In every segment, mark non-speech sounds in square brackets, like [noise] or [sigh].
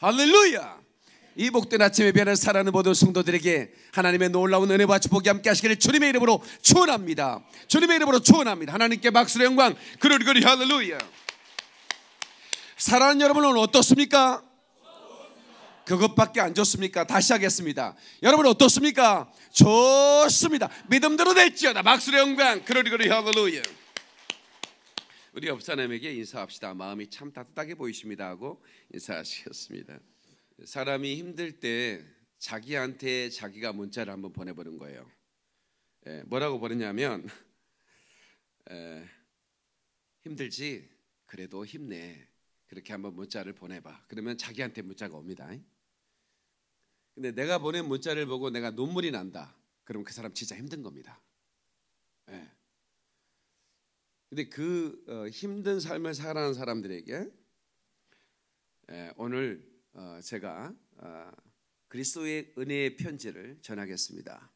할렐루야! 이 복된 아침에 변한 사랑하는 모든 성도들에게 하나님의 놀라운 은혜와 축복이 함께 하시기를 주님의 이름으로 축원합니다. 주님의 이름으로 축원합니다. 하나님께 박수의 영광 그리고 그리 할렐루야. 사랑하는 여러분 오늘 어떻습니까? 그것밖에 안 좋습니까? 다시 하겠습니다. 여러분 어떻습니까? 좋습니다. 믿음대로 될지어다. 박수의 영광 그러리 그리 할렐루야. 우리 옆사람에게 인사합시다. 마음이 참 따뜻하게 보이십니다 하고 인사하셨습니다. 사람이 힘들 때 자기한테 자기가 문자를 한번 보내보는 거예요. 에, 예, 뭐라고 보냈냐면 에, 예, 힘들지 그래도 힘내 그렇게 한번 문자를 보내봐. 그러면 자기한테 문자가 옵니다. 근데 내가 보낸 문자를 보고 내가 눈물이 난다. 그럼 그 사람 진짜 힘든 겁니다. 에. 예. 근데 그 어, 힘든 삶을 살아가는 사람들에게 예, 오늘 어, 제가 어, 그리스도의 은혜의 편지를 전하겠습니다.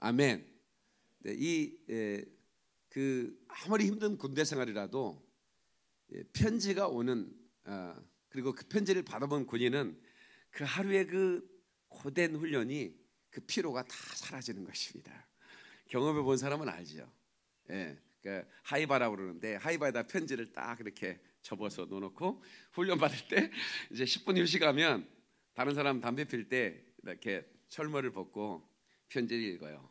아멘. 네, 이그 아무리 힘든 군대 생활이라도 예, 편지가 오는 아, 그리고 그 편지를 받아본 군인은 그 하루의 그 고된 훈련이 그 피로가 다 사라지는 것입니다. 경험해 본 사람은 알지 예. 그 하이바라고 그러는데 하이바에다 편지를 딱 이렇게 접어서 넣어놓고 훈련 받을 때 이제 10분 휴식하면 다른 사람 담배 필 때 이렇게 철머를 벗고 편지를 읽어요.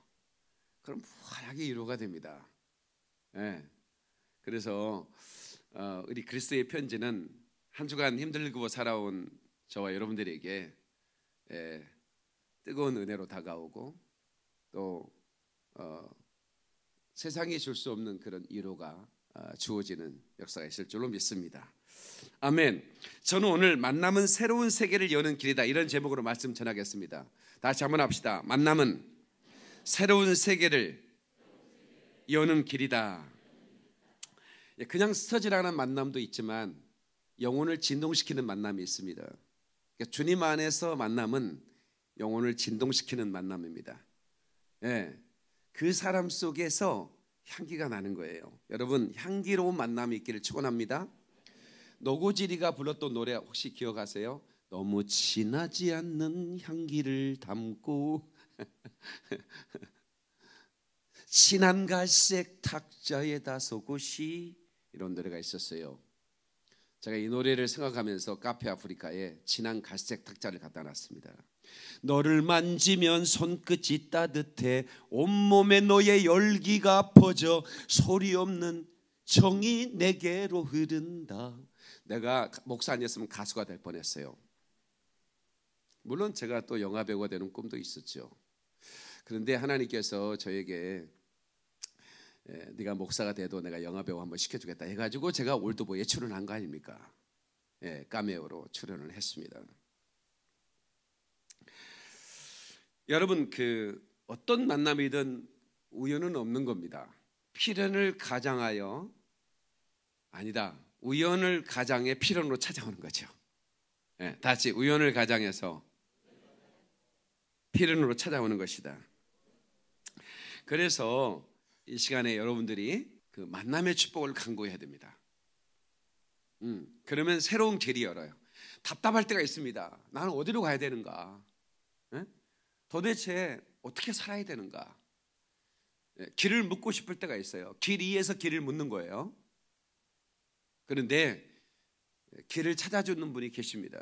그럼 무한하게 위로가 됩니다. 예. 그래서 어, 우리 그리스의 편지는 한 주간 힘들고 살아온 저와 여러분들에게 예, 뜨거운 은혜로 다가오고 또 어, 세상에줄수 없는 그런 위로가 어, 주어지는 역사가 있을 줄로 믿습니다. 아멘. 저는 오늘 만남은 새로운 세계를 여는 길이다 이런 제목으로 말씀 전하겠습니다. 다시 한번 합시다. 만남은 새로운 세계를 여는 길이다. 예, 그냥 스터지라는 만남도 있지만 영혼을 진동시키는 만남이 있습니다. 그러니까 주님 안에서 만남은 영혼을 진동시키는 만남입니다. 예, 그 사람 속에서 향기가 나는 거예요. 여러분 향기로운 만남이 있기를 축원합니다. 노고지리가 불렀던 노래 혹시 기억하세요? 너무 진하지 않는 향기를 담고 [laughs] 진한 갈색 탁자에 다소곳이 이런 노래가 있었어요. 제가 이 노래를 생각하면서 카페 아프리카에 진한 갈색 탁자를 갖다 놨습니다. 너를 만지면 손끝이 따뜻해 온몸에 너의 열기가 퍼져 소리 없는 정이 내게로 흐른다. 내가 목사 아니었으면 가수가 될 뻔했어요. 물론 제가 또 영화 배우가 되는 꿈도 있었죠. 그런데 하나님께서 저에게 네가 목사가 돼도 내가 영화 배우 한번 시켜주겠다 해가지고 제가 올드보에 출연한 거 아닙니까? 예, 까메오로 출연을 했습니다. 여러분 그 어떤 만남이든 우연은 없는 겁니다. 필연을 가장하여 아니다. 우연을 가장해 필연으로 찾아오는 거죠. 네, 예, 다시 우연을 가장해서 필연으로 찾아오는 것이다. 그래서 이 시간에 여러분들이 그 만남의 축복을 강구해야 됩니다. 음, 그러면 새로운 길이 열어요. 답답할 때가 있습니다. 나는 어디로 가야 되는가? 도대체 어떻게 살아야 되는가? 예, 길을 묻고 싶을 때가 있어요. 길 위에서 길을 묻는 거예요. 그런데 예, 길을 찾아주는 분이 계십니다.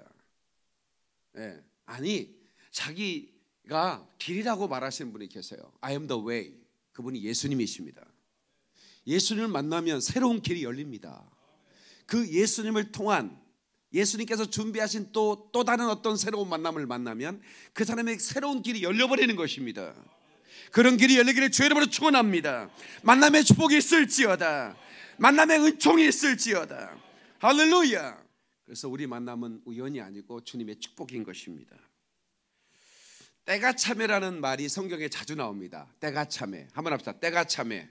예, 아니 자기가 길이라고 말하시는 분이 계세요. I am the way. 그분이 예수님이십니다. 예수님을 만나면 새로운 길이 열립니다. 그 예수님을 통한 예수님께서 준비하신 또, 또 다른 어떤 새로운 만남을 만나면 그 사람의 새로운 길이 열려버리는 것입니다. 그런 길이 열리기를 죄로 이름으로 축원합니다. 만남의 축복이 있을지어다. 만남의 은총이 있을지어다. 할렐루야. 그래서 우리 만남은 우연이 아니고 주님의 축복인 것입니다. 때가 참회라는 말이 성경에 자주 나옵니다. 때가 참회. 한번 합시다. 때가 참회.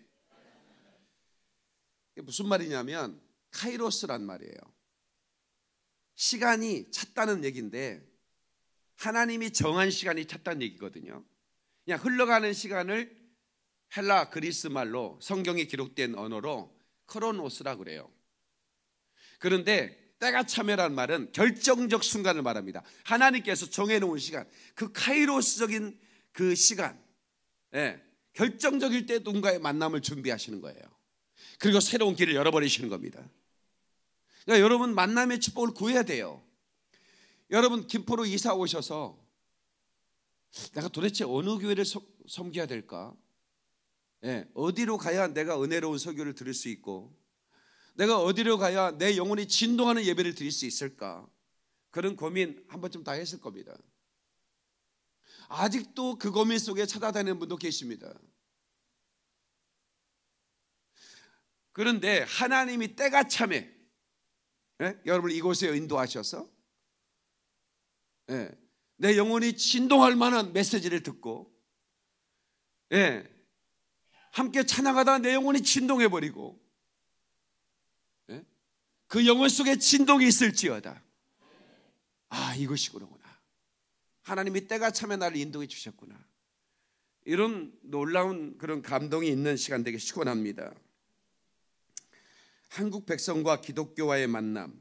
무슨 말이냐면 카이로스란 말이에요. 시간이 찼다는 얘기인데 하나님이 정한 시간이 찼다는 얘기거든요. 그냥 흘러가는 시간을 헬라 그리스 말로 성경에 기록된 언어로 크로노스라 그래요. 그런데 때가 참여란 말은 결정적 순간을 말합니다. 하나님께서 정해놓은 시간, 그 카이로스적인 그 시간, 예, 결정적일 때 누군가의 만남을 준비하시는 거예요. 그리고 새로운 길을 열어버리시는 겁니다. 그러니까 여러분 만남의 축복을 구해야 돼요. 여러분 김포로 이사 오셔서 내가 도대체 어느 교회를 서, 섬겨야 될까? 예, 어디로 가야 내가 은혜로운 설교를 들을 수 있고 내가 어디로 가야 내 영혼이 진동하는 예배를 드릴 수 있을까? 그런 고민 한 번쯤 다 했을 겁니다. 아직도 그 고민 속에 찾아다니는 분도 계십니다. 그런데 하나님이 때가 참해 예? 여러분 이곳에 인도하셔서 예. 내 영혼이 진동할 만한 메시지를 듣고 예. 함께 찬양하다 내 영혼이 진동해 버리고 예? 그 영혼 속에 진동이 있을지어다. 아 이것이구나. 그러 하나님이 때가 참에 나를 인도해 주셨구나. 이런 놀라운 그런 감동이 있는 시간 되게 시원합니다. 한국 백성과 기독교와의 만남,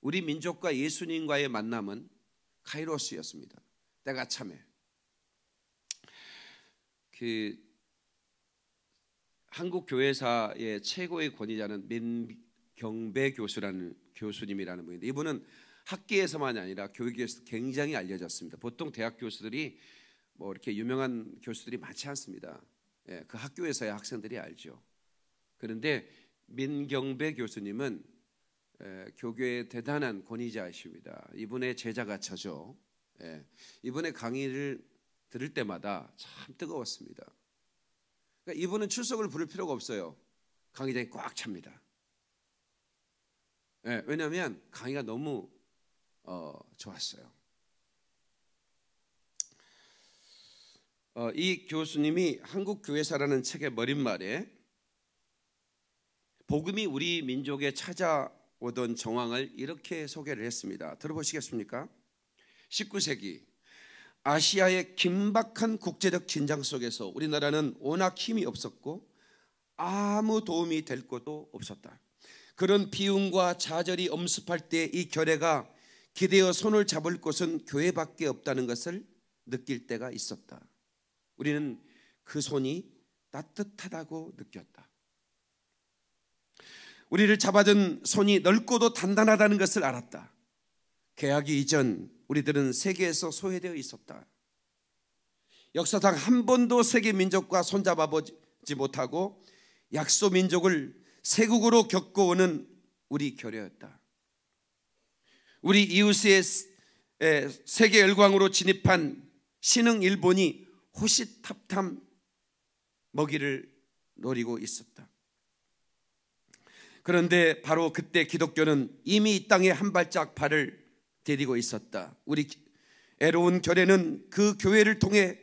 우리 민족과 예수님과의 만남은 카이로스였습니다. 때가 참해. 그 한국 교회사의 최고의 권위자는 민경배 교수라는 교수님이라는 분인데 이분은 학계에서만이 아니라 교육에서 굉장히 알려졌습니다. 보통 대학 교수들이 뭐 이렇게 유명한 교수들이 많지 않습니다. 예, 그 학교에서의 학생들이 알죠. 그런데 민경배 교수님은 교교의 대단한 권위자이십니다. 이분의 제자가쳐죠 예, 이분의 강의를 들을 때마다 참 뜨거웠습니다. 그러니까 이분은 출석을 부를 필요가 없어요. 강의장이 꽉 찹니다. 예, 왜냐하면 강의가 너무 어, 좋았어요. 어, 이 교수님이 한국교회사라는 책의 머릿말에 복음이 우리 민족에 찾아오던 정황을 이렇게 소개를 했습니다. 들어보시겠습니까? 19세기 아시아의 긴박한 국제적 긴장 속에서 우리나라는 워낙 힘이 없었고 아무 도움이 될 것도 없었다. 그런 비움과 좌절이 엄습할 때 이 결례가 기대어 손을 잡을 곳은 교회밖에 없다는 것을 느낄 때가 있었다. 우리는 그 손이 따뜻하다고 느꼈다. 우리를 잡아준 손이 넓고도 단단하다는 것을 알았다. 개하이 이전 우리들은 세계에서 소외되어 있었다. 역사상 한 번도 세계 민족과 손잡아보지 못하고 약소 민족을 세국으로 겪어오는 우리 교여였다 우리 이웃의 세계 열광으로 진입한 신흥 일본이 호시탑탐 먹이를 노리고 있었다. 그런데 바로 그때 기독교는 이미 이 땅에 한 발짝 발을 디디고 있었다. 우리 애로운 교회는 그 교회를 통해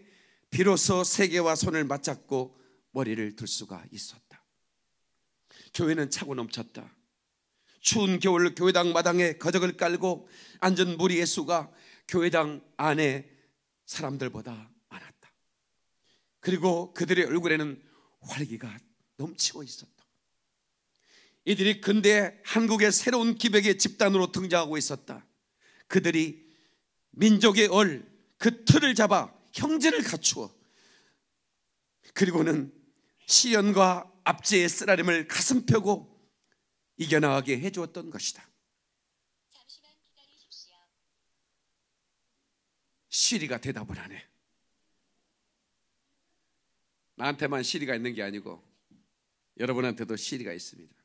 비로소 세계와 손을 맞잡고 머리를 들 수가 있었다. 교회는 차고 넘쳤다. 추운 겨울 교회당 마당에 거적을 깔고 앉은 무리 예수가 교회당 안에 사람들보다 많았다. 그리고 그들의 얼굴에는 활기가 넘치고 있었다. 이들이 근대 한국의 새로운 기백의 집단으로 등장하고 있었다. 그들이 민족의 얼, 그 틀을 잡아 형제를 갖추어 그리고는 시련과 압제의 쓰라림을 가슴 펴고 이겨나가게 해주었던 것이다. 잠시만 시리가 대답을 하네. 나한테만 시리가 있는 게 아니고 여러분한테도 시리가 있습니다.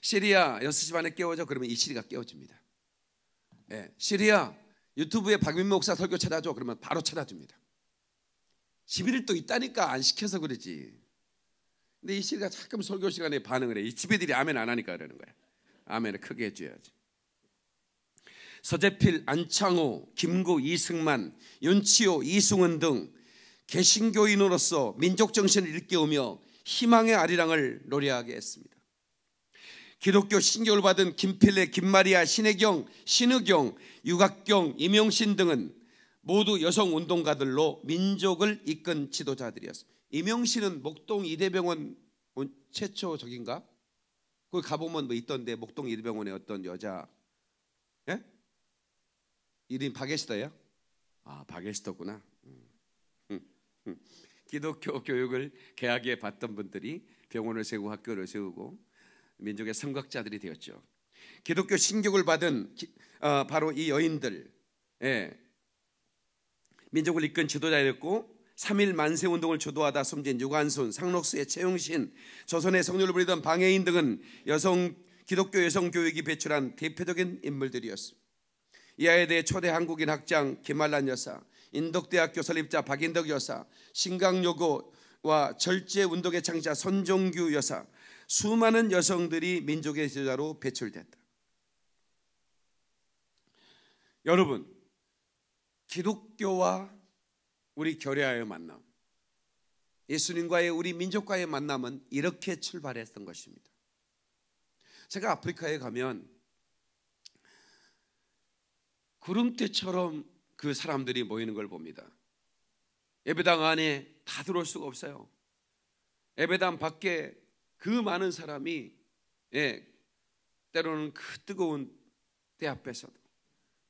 시리아 6시 반에 깨워져 그러면 이시리가 깨워집니다. 예, 시리아 유튜브에 박민 목사 설교 찾아줘 그러면 바로 찾아줍니다. 11일 또 있다니까 안 시켜서 그러지. 근데 이시리가 가끔 설교 시간에 반응을 해. 이 집애들이 아멘 안 하니까 그러는 거야. 아멘을 크게 해줘야지. 서재필, 안창호, 김구, 이승만, 윤치호, 이승은 등 개신교인으로서 민족 정신을 일깨우며 희망의 아리랑을 노래하게 했습니다. 기독교 신교를 받은 김필레, 김마리아, 신혜경, 신의경, 유각경, 임용신 등은 모두 여성 운동가들로 민족을 이끈 지도자들이었습니다. 임용신은 목동 이대병원 최초 적인가? 거기 가보면 뭐 있던데 목동 이대병원에 어떤 여자 예? 이름 이 박예스더예요? 아 박예스더구나. 음. 음. 음. 기독교 교육을 계약에 받던 분들이 병원을 세우고 학교를 세우고 민족의 선각자들이 되었죠. 기독교 신격을 받은 어, 바로 이 여인들, 예. 민족을 이끈 지도자였고 3일 만세 운동을 주도하다 숨진 유관순, 상록수의 최용신, 조선의 성료를 부리던 방해인 등은 여성 기독교 여성 교육이 배출한 대표적인 인물들이었습니다. 이하에 대해 초대 한국인 학장 김말란 여사, 인덕대학교 설립자 박인덕 여사, 신강여고와 절제 운동의 창자 손종규 여사, 수많은 여성들이 민족의 제자로 배출됐다. 여러분, 기독교와 우리 교리와의 만남, 예수님과의 우리 민족과의 만남은 이렇게 출발했던 것입니다. 제가 아프리카에 가면 구름대처럼 그 사람들이 모이는 걸 봅니다. 예배당 안에 다 들어올 수가 없어요. 예배당 밖에 그 많은 사람이 예, 때로는 그 뜨거운 때 앞에서도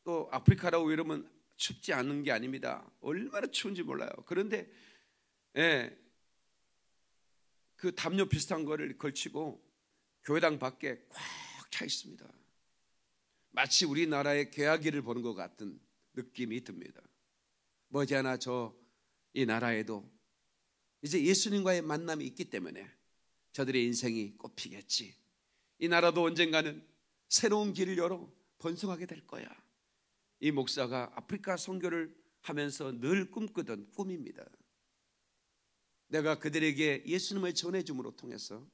또 아프리카라고 이러면 춥지 않은 게 아닙니다. 얼마나 추운지 몰라요. 그런데 예, 그 담요 비슷한 거를 걸치고 교회당 밖에 꽉 차 있습니다. 마치 우리나라의 개화기를 보는 것 같은 느낌이 듭니다. 머지않아 저 이 나라에도 이제 예수님과의 만남이 있기 때문에 저들의 인생이 꽃피겠지. 이 나라도 언젠가는 새로운 길을 열어 번성하게 될 거야. 이 목사가 아프리카 선교를 하면서 늘 꿈꾸던 꿈입니다. 내가 그들에게 예수님을 전해줌으로 통해서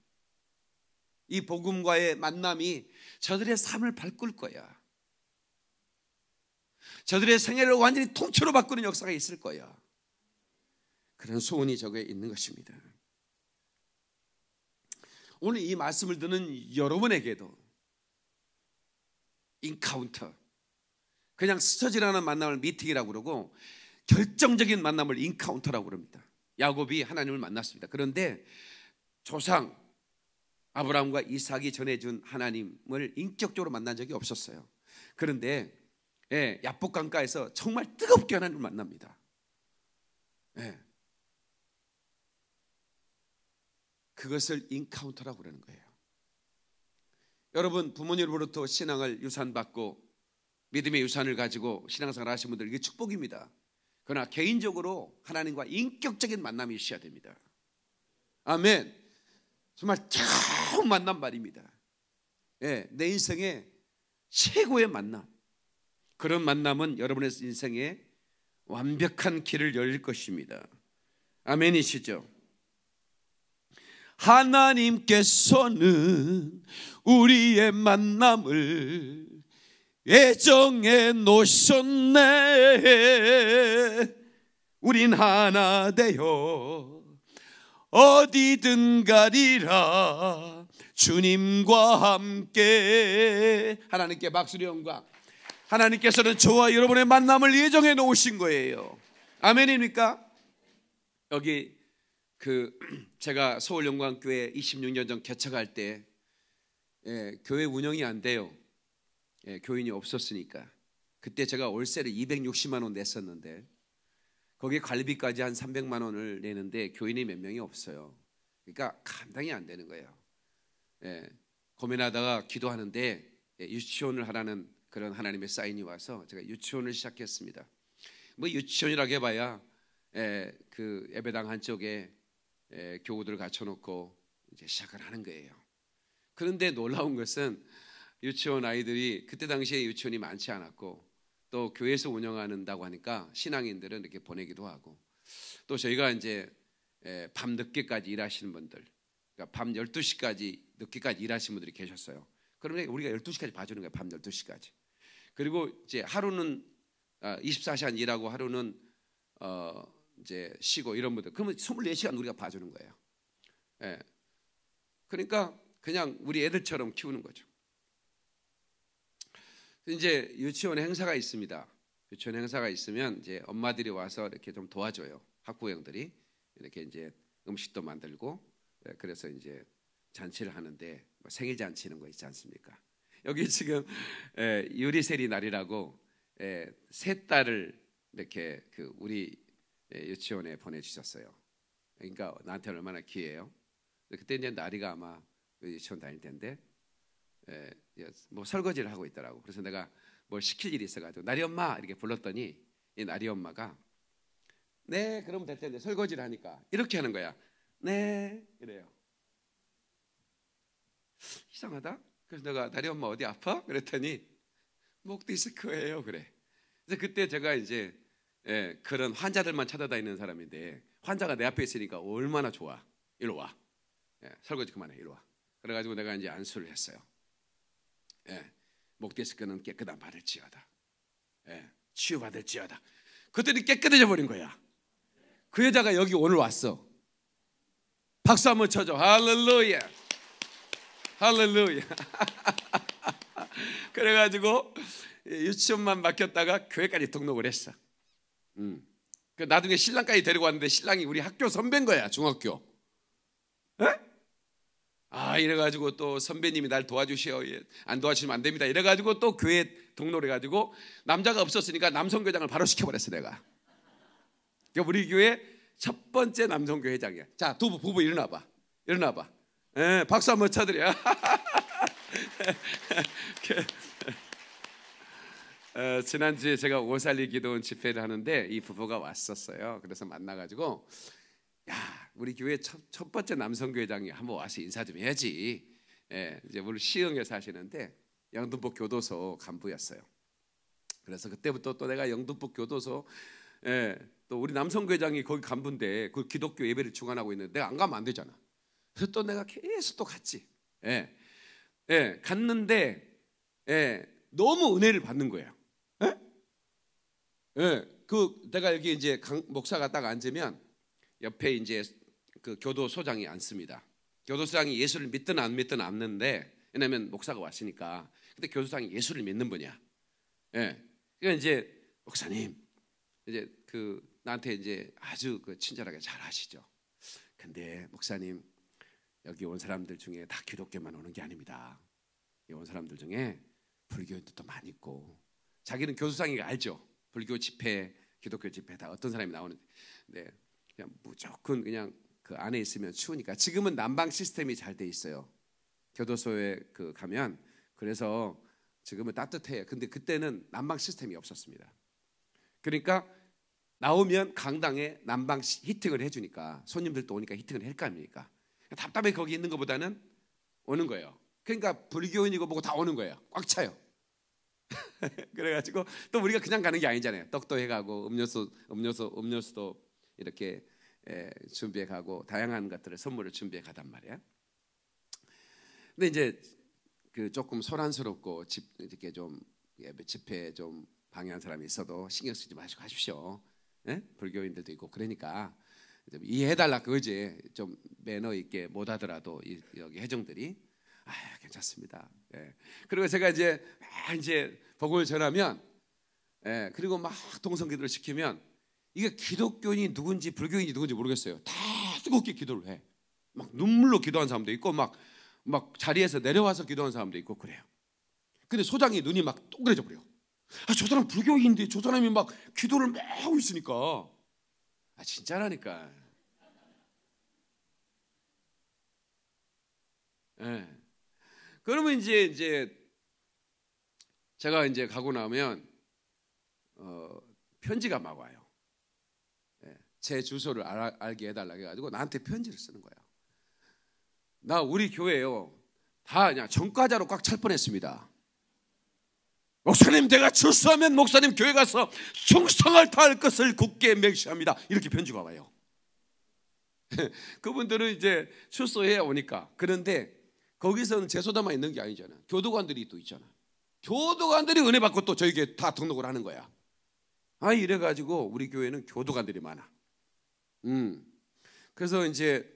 이 복음과의 만남이 저들의 삶을 바꿀 거야. 저들의 생애를 완전히 통째로 바꾸는 역사가 있을 거야. 그런 소원이 저게 있는 것입니다. 오늘 이 말씀을 듣는 여러분에게도 인카운터 그냥 스쳐 지나는 만남을 미팅이라고 그러고 결정적인 만남을 인카운터라고 그럽니다. 야곱이 하나님을 만났습니다. 그런데 조상 아브라함과 이삭이 전해준 하나님을 인격적으로 만난 적이 없었어요. 그런데 예, 야복강가에서 정말 뜨겁게 하나님을 만납니다. 예, 그것을 인카운터라고 그러는 거예요. 여러분 부모님으로부터 신앙을 유산받고 믿음의 유산을 가지고 신앙생활 하신 분들 이게 축복입니다. 그러나 개인적으로 하나님과 인격적인 만남이 있어야 됩니다. 아멘. 정말 처음 만난 말입니다. 예, 내 인생의 최고의 만남. 그런 만남은 여러분의 인생에 완벽한 길을 열릴 것입니다. 아멘이시죠? 하나님께서는 우리의 만남을 애정해 놓으셨네. 우린 하나 되어 어디든 가리라 주님과 함께 하나님께 박수리 영광. 하나님께서는 저와 여러분의 만남을 예정해 놓으신 거예요. 아멘입니까? 여기 그 제가 서울 영광교회 26년 전 개척할 때 예, 교회 운영이 안 돼요. 예, 교인이 없었으니까. 그때 제가 월세를 260만 원 냈었는데 거기에 관리비까지 한 300만 원을 내는데 교인이 몇 명이 없어요. 그러니까 감당이 안 되는 거예요. 예, 고민하다가 기도하는데 예, 유치원을 하라는 그런 하나님의 사인이 와서 제가 유치원을 시작했습니다. 뭐 유치원이라고 해봐야 예, 그 예배당 한쪽에 교우들을 갖춰놓고 이제 시작을 하는 거예요. 그런데 놀라운 것은 유치원 아이들이 그때 당시에 유치원이 많지 않았고 또 교회에서 운영한다고 하니까 신앙인들은 이렇게 보내기도 하고 또 저희가 이제 밤 늦게까지 일하시는 분들 그러니까 밤 12시까지 늦게까지 일하시는 분들이 계셨어요. 그러면 우리가 12시까지 봐주는 거예요. 밤 12시까지. 그리고 이제 하루는 24시간 아, 일하고 하루는 어, 이제 쉬고 이런 분들 그러면 24시간 우리가 봐주는 거예요. 예. 그러니까 그냥 우리 애들처럼 키우는 거죠. 이제 유치원 행사가 있습니다. 유치원 행사가 있으면 이제 엄마들이 와서 이렇게 좀 도와줘요. 학부형들이 이렇게 이제 음식도 만들고 예, 그래서 이제 잔치를 하는데 뭐 생일 잔치는 거 있지 않습니까? 여기 지금 예, 유리세리 날이라고 예, 세 딸을 이렇게 그 우리 예, 유치원에 보내주셨어요. 그러니까 나한테 얼마나 귀해요 그때 이제 나리가 아마 그 유치원 다닐 텐데 에, 예, 예, 뭐 설거지를 하고 있더라고. 그래서 내가 뭘 시킬 일이 있어가지고 나리 엄마 이렇게 불렀더니 이 나리 엄마가 네 그러면 될 텐데 설거지를 하니까 이렇게 하는 거야. 네 이래요. 이상하다. 그래서 내가 나리 엄마 어디 아파? 그랬더니 목 디스크예요. 그래. 그래서 그때 제가 이제 예, 그런 환자들만 찾아다니는 사람인데 환자가 내 앞에 있으니까 얼마나 좋아. 일로 와. 예, 설거지 그만해. 일로 와. 그래가지고 내가 이제 안수를 했어요. 예, 목 뒤에서 끄는 깨끗한 발을 지어다. 예, 치유받을 지어다. 그들이 깨끗해져 버린 거야. 그 여자가 여기 오늘 왔어. 박수 한번 쳐줘. 할렐루야. 할렐루야. [laughs] 그래가지고 유치원만 맡겼다가 교회까지 등록을 했어. 음. 그 나중에 신랑까지 데리고 왔는데 신랑이 우리 학교 선배인 거야 중학교. 에? 아 이래가지고 또 선배님이 날 도와주셔 예, 안 도와주시면 안 됩니다 이래가지고 또 교회 등록해 가지고 남자가 없었으니까 남성 교장을 바로 시켜버렸어 내가. 그러니까 우리 교회 첫 번째 남성 교회장이야. 자두 부부 부 일어나 봐 일어나 봐. 에 박수 한번 쳐드려. [laughs] 그, 어, 지난주에 제가 오살리 기도원 집회를 하는데 이 부부가 왔었어요. 그래서 만나가지고 야 우리 교회 첫, 첫 번째 남성 교회장이 한번 와서 인사 좀 해야지. 예, 이제 물론 시흥에 사시는데 영등포 교도소 간부였어요. 그래서 그때부터 또 내가 영등포 교도소 예, 또 우리 남성 교회장이 거기 간부인데 그 기독교 예배를 주관하고 있는데 내가 안 가면 안 되잖아. 그래서 또 내가 계속 또 갔지. 예, 예, 갔는데 예, 너무 은혜를 받는 거예요. 예, 그 내가 여기 이제 강, 목사가 딱 앉으면 옆에 이제 그 교도소장이 앉습니다. 교도소장이 예수를 믿든 안 믿든 앉는데 왜냐면 목사가 왔으니까. 근데 교도소장이 예수를 믿는 분이야. 예. 그러니까 이제 목사님 이제 그 나한테 이제 아주 그 친절하게 잘 하시죠. 근데 목사님 여기 온 사람들 중에 다 기독교만 오는 게 아닙니다. 이 온 사람들 중에 불교인들도 많이 있고 자기는 교수상이 알죠. 불교 집회, 기독교 집회 다 어떤 사람이 나오는데 네, 그냥 무조건 그냥 그 안에 있으면 추우니까 지금은 난방 시스템이 잘 돼 있어요. 교도소에 그 가면 그래서 지금은 따뜻해요. 근데 그때는 난방 시스템이 없었습니다. 그러니까 나오면 강당에 난방 히팅을 해주니까 손님들도 오니까 히팅을 할 거 아닙니까? 답답해 거기 있는 것보다는 오는 거예요. 그러니까 불교인이고 뭐고 다 오는 거예요. 꽉 차요. [laughs] 그래가지고 또 우리가 그냥 가는 게 아니잖아요. 떡도 해가고 음료수 음료수 음료수도 이렇게 에, 준비해 가고 다양한 것들을 선물을 준비해 가단 말이야. 근데 이제 그 조금 소란스럽고 집 이렇게 좀 예배 뭐 집회 좀 방해한 사람이 있어도 신경 쓰지 마시고 하십시오. 에? 예? 불교인들도 있고 그러니까 뭐 이해해달라 그거지. 좀 매너 있게 못하더라도 이, 여기 해정들이 아, 괜찮습니다. 예. 그리고 제가 이제 막 이제 복음을 전하면 예, 그리고 막 동성 기도를 시키면 이게 기독교인이 누군지 불교인이 누군지 모르겠어요. 다 뜨겁게 기도를 해. 막 눈물로 기도한 사람도 있고 막 막 자리에서 내려와서 기도한 사람도 있고 그래요. 근데 소장이 눈이 막 동그래져 버려. 아, 저 사람 불교인인데 저 사람이 막 기도를 막 하고 있으니까 아 진짜라니까. 예. 그러면 이제 이제 제가 이제 가고 나면 어, 편지가 막 와요. 예, 제 주소를 알, 게 해달라 해가지고 나한테 편지를 쓰는 거예요나 우리 교회요 다 그냥 전과자로 꽉 찰 뻔했습니다. 목사님 내가 출소하면 목사님 교회 가서 충성을 다할 것을 굳게 맹세합니다. 이렇게 편지가 와요. [laughs] 그분들은 이제 출소해 오니까 그런데 거기서는 제소다만 있는 게 아니잖아. 교도관들이 또 있잖아. 교도관들이 은혜 받고 또 저에게 다 등록을 하는 거야. 아 이래 가지고 우리 교회는 교도관들이 많아. 음. 그래서 이제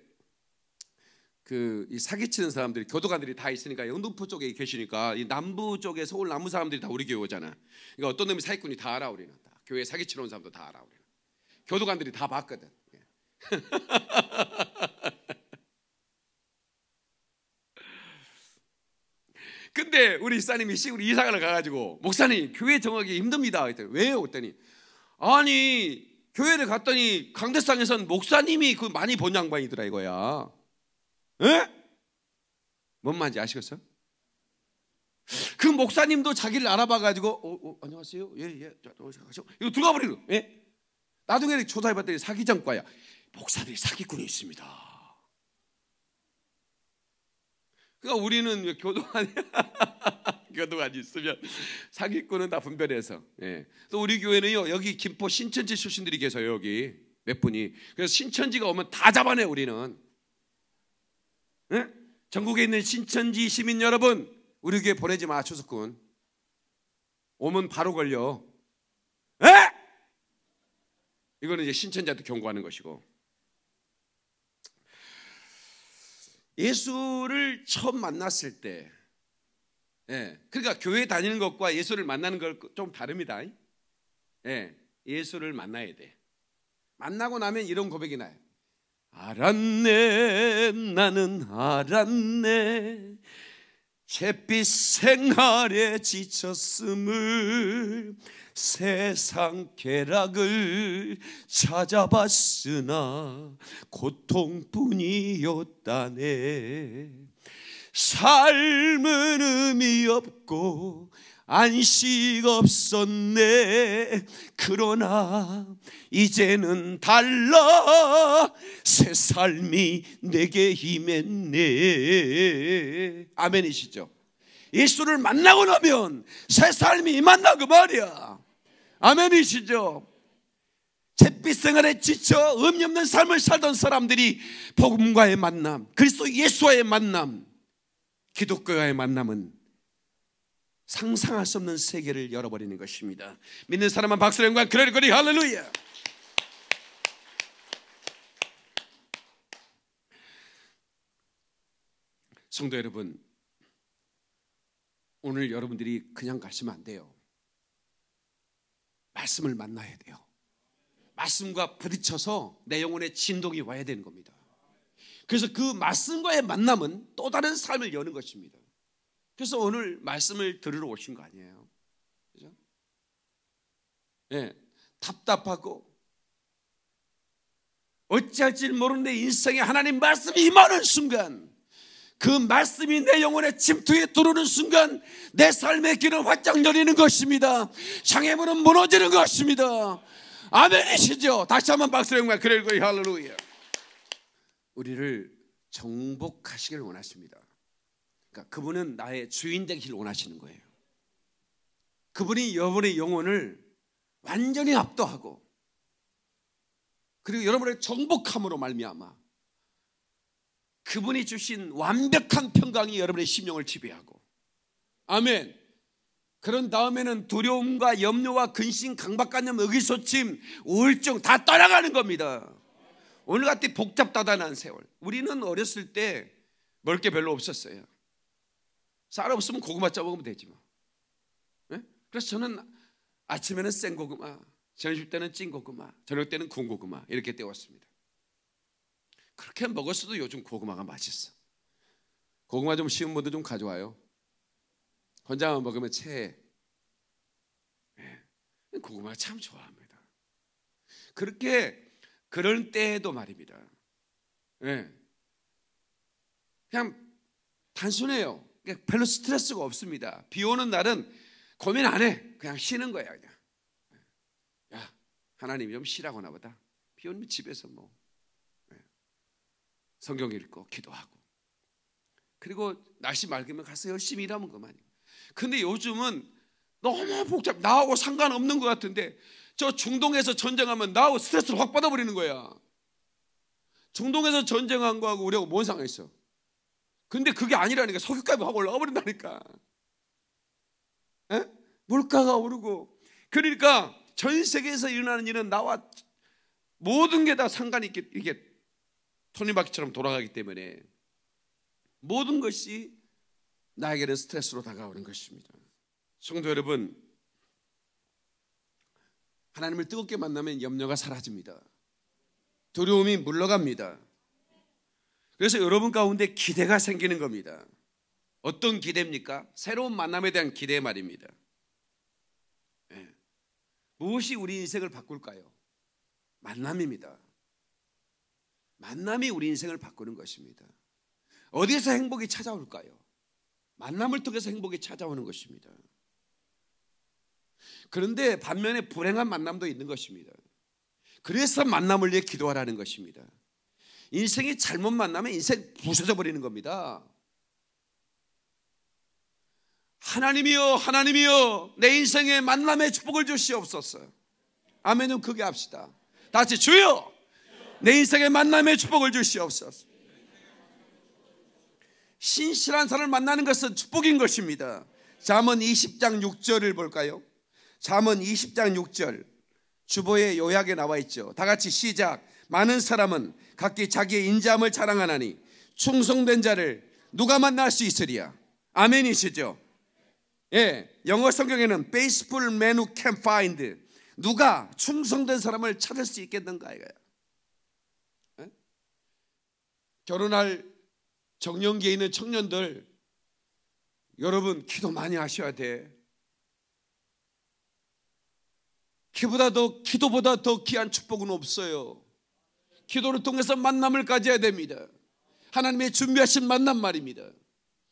그 사기치는 사람들이 교도관들이 다 있으니까 영등포 쪽에 계시니까 이 남부 쪽에 서울 남부 사람들이 다 우리 교회 오잖아. 그러니까 어떤 놈이 사기꾼이 다 알아 우리는. 다. 교회 사기치는 사람도 다 알아 우리는. 교도관들이 다 봤거든. 예. [laughs] 근데 우리 이사님이 시골 이사가를 가가지고 목사님 교회 정하기 힘듭니다. 그랬더니 왜요? 그랬더니 아니 교회를 갔더니 강대상에선 목사님이 그 많이 본 양반이더라 이거야. 에? 예? 뭔 말인지 아시겠어요? 그 목사님도 자기를 알아봐가지고 어, 어, 안녕하세요 예예 예. 예 이거 들어가 버리고 예? 나중에 조사해봤더니 사기장과야 목사들이 사기꾼이 있습니다. 그러니까 우리는 교도관이 [laughs] 교도관이 있으면 사기꾼은 다 분별해서. 예. 또 우리 교회는요 여기 김포 신천지 출신들이 계세요 여기 몇 분이. 그래서 신천지가 오면 다 잡아내 우리는. 예? 전국에 있는 신천지 시민 여러분 우리 교회 보내지 마 추석군. 오면 바로 걸려. 에? 예? 이거는 이제 신천지한테 경고하는 것이고. 예수를 처음 만났을 때, 예, 그러니까 교회 다니는 것과 예수를 만나는 걸 좀 다릅니다. 예, 예수를 만나야 돼. 만나고 나면 이런 고백이 나요. 알았네, 나는 알았네. 잿빛 생활에 지쳤음을 세상 계락을 찾아봤으나 고통뿐이었다네 삶은 의미 없고 안식 없었네 그러나 이제는 달라 새 삶이 내게 힘했네 아멘이시죠 예수를 만나고 나면 새 삶이 임한다 그 말이야 아멘이시죠 잿빛 생활에 지쳐 의미 없는 삶을 살던 사람들이 복음과의 만남 그리스도 예수와의 만남 기독교와의 만남은 상상할 수 없는 세계를 열어버리는 것입니다. 믿는 사람만 박수령과 그럴거리 할렐루야. 성도 여러분, 오늘 여러분들이 그냥 가시면 안 돼요. 말씀을 만나야 돼요. 말씀과 부딪혀서 내 영혼의 진동이 와야 되는 겁니다. 그래서 그 말씀과의 만남은 또 다른 삶을 여는 것입니다. 그래서 오늘 말씀을 들으러 오신 거 아니에요. 그죠? 예. 답답하고 어찌할 줄 모르는 내 인생에 하나님 말씀이 임하는 순간 그 말씀이 내 영혼에 침투에 들어오는 순간 내 삶의 길은 활짝 열리는 것입니다. 장애물은 무너지는 것입니다. 아멘이시죠? 다시 한번 박수를 영광 그리고 할렐루야. 우리를 정복하시길 원하십니다. 그러니까 그분은 나의 주인 되기를 원하시는 거예요. 그분이 여러분의 영혼을 완전히 압도하고 그리고 여러분의 정복함으로 말미암아 그분이 주신 완벽한 평강이 여러분의 심령을 지배하고 아멘. 그런 다음에는 두려움과 염려와 근심, 강박관념, 의기소침, 우울증 다 떠나가는 겁니다. 오늘 같이 복잡다단한 세월. 우리는 어렸을 때멀게 별로 없었어요. 쌀 없으면 고구마 짜 먹으면 되지 뭐. 네? 그래서 저는 아침에는 생 고구마, 저녁 때는 찐 고구마, 저녁 때는 군 고구마 이렇게 때웠습니다. 그렇게 먹었어도 요즘 고구마가 맛있어. 고구마 좀 쉬운 분들 좀 가져와요. 혼자만 먹으면 채. 네. 예. 고구마 참 좋아합니다. 그렇게 그런 때에도 말입니다. 네. 그냥 단순해요. 그러니까 별로 스트레스가 없습니다. 비 오는 날은 고민 안 해. 그냥 쉬는 거야, 그냥. 야, 하나님 좀 쉬라고나 보다. 비 오면 집에서 뭐 예. 성경 읽고 기도하고 그리고 날씨 맑으면 가서 열심히 일하면 그만이 근데 요즘은 너무 복잡. 나하고 상관없는 것 같은데 저 중동에서 전쟁하면 나하고 스트레스를 확 받아버리는 거야. 중동에서 전쟁한 거하고 우리하고 뭔 상관 있어? 근데 그게 아니라니까 석유값이 확 올라가 버린다니까. 에? 물가가 오르고 그러니까 전 세계에서 일어나는 일은 나와 모든 게 다 상관이 있게 이게 토니바퀴처럼 돌아가기 때문에 모든 것이 나에게는 스트레스로 다가오는 것입니다. 성도 여러분, 하나님을 뜨겁게 만나면 염려가 사라집니다. 두려움이 물러갑니다. 그래서 여러분 가운데 기대가 생기는 겁니다. 어떤 기대입니까? 새로운 만남에 대한 기대 말입니다. 네. 무엇이 우리 인생을 바꿀까요? 만남입니다. 만남이 우리 인생을 바꾸는 것입니다. 어디에서 행복이 찾아올까요? 만남을 통해서 행복이 찾아오는 것입니다. 그런데 반면에 불행한 만남도 있는 것입니다. 그래서 만남을 위해 기도하라는 것입니다. 인생이 잘못 만나면 인생 부서져 버리는 겁니다. 하나님이요하나님이요내 인생에 만남의 축복을 주시옵소서. 아멘은 크게 합시다. 다시 주여 내 인생에 만남의 축복을 주시옵소서. 신실한 사람을 만나는 것은 축복인 것입니다. 잠언 20장 6절을 볼까요? 잠언 20장 6절 주보의 요약에 나와 있죠. 다 같이 시작. 많은 사람은 각기 자기의 인자함을 자랑하나니 충성된 자를 누가 만날 수 있으리야. 아멘이시죠? 예, 영어 성경에는 faithful man who can find 누가 충성된 사람을 찾을 수 있겠는가 이거야. 예? 결혼할 정년기에 있는 청년들 여러분 기도 많이 하셔야 돼. 기보다 더 기도보다 더 귀한 축복은 없어요. 기도를 통해서 만남을 가져야 됩니다. 하나님의 준비하신 만남 말입니다.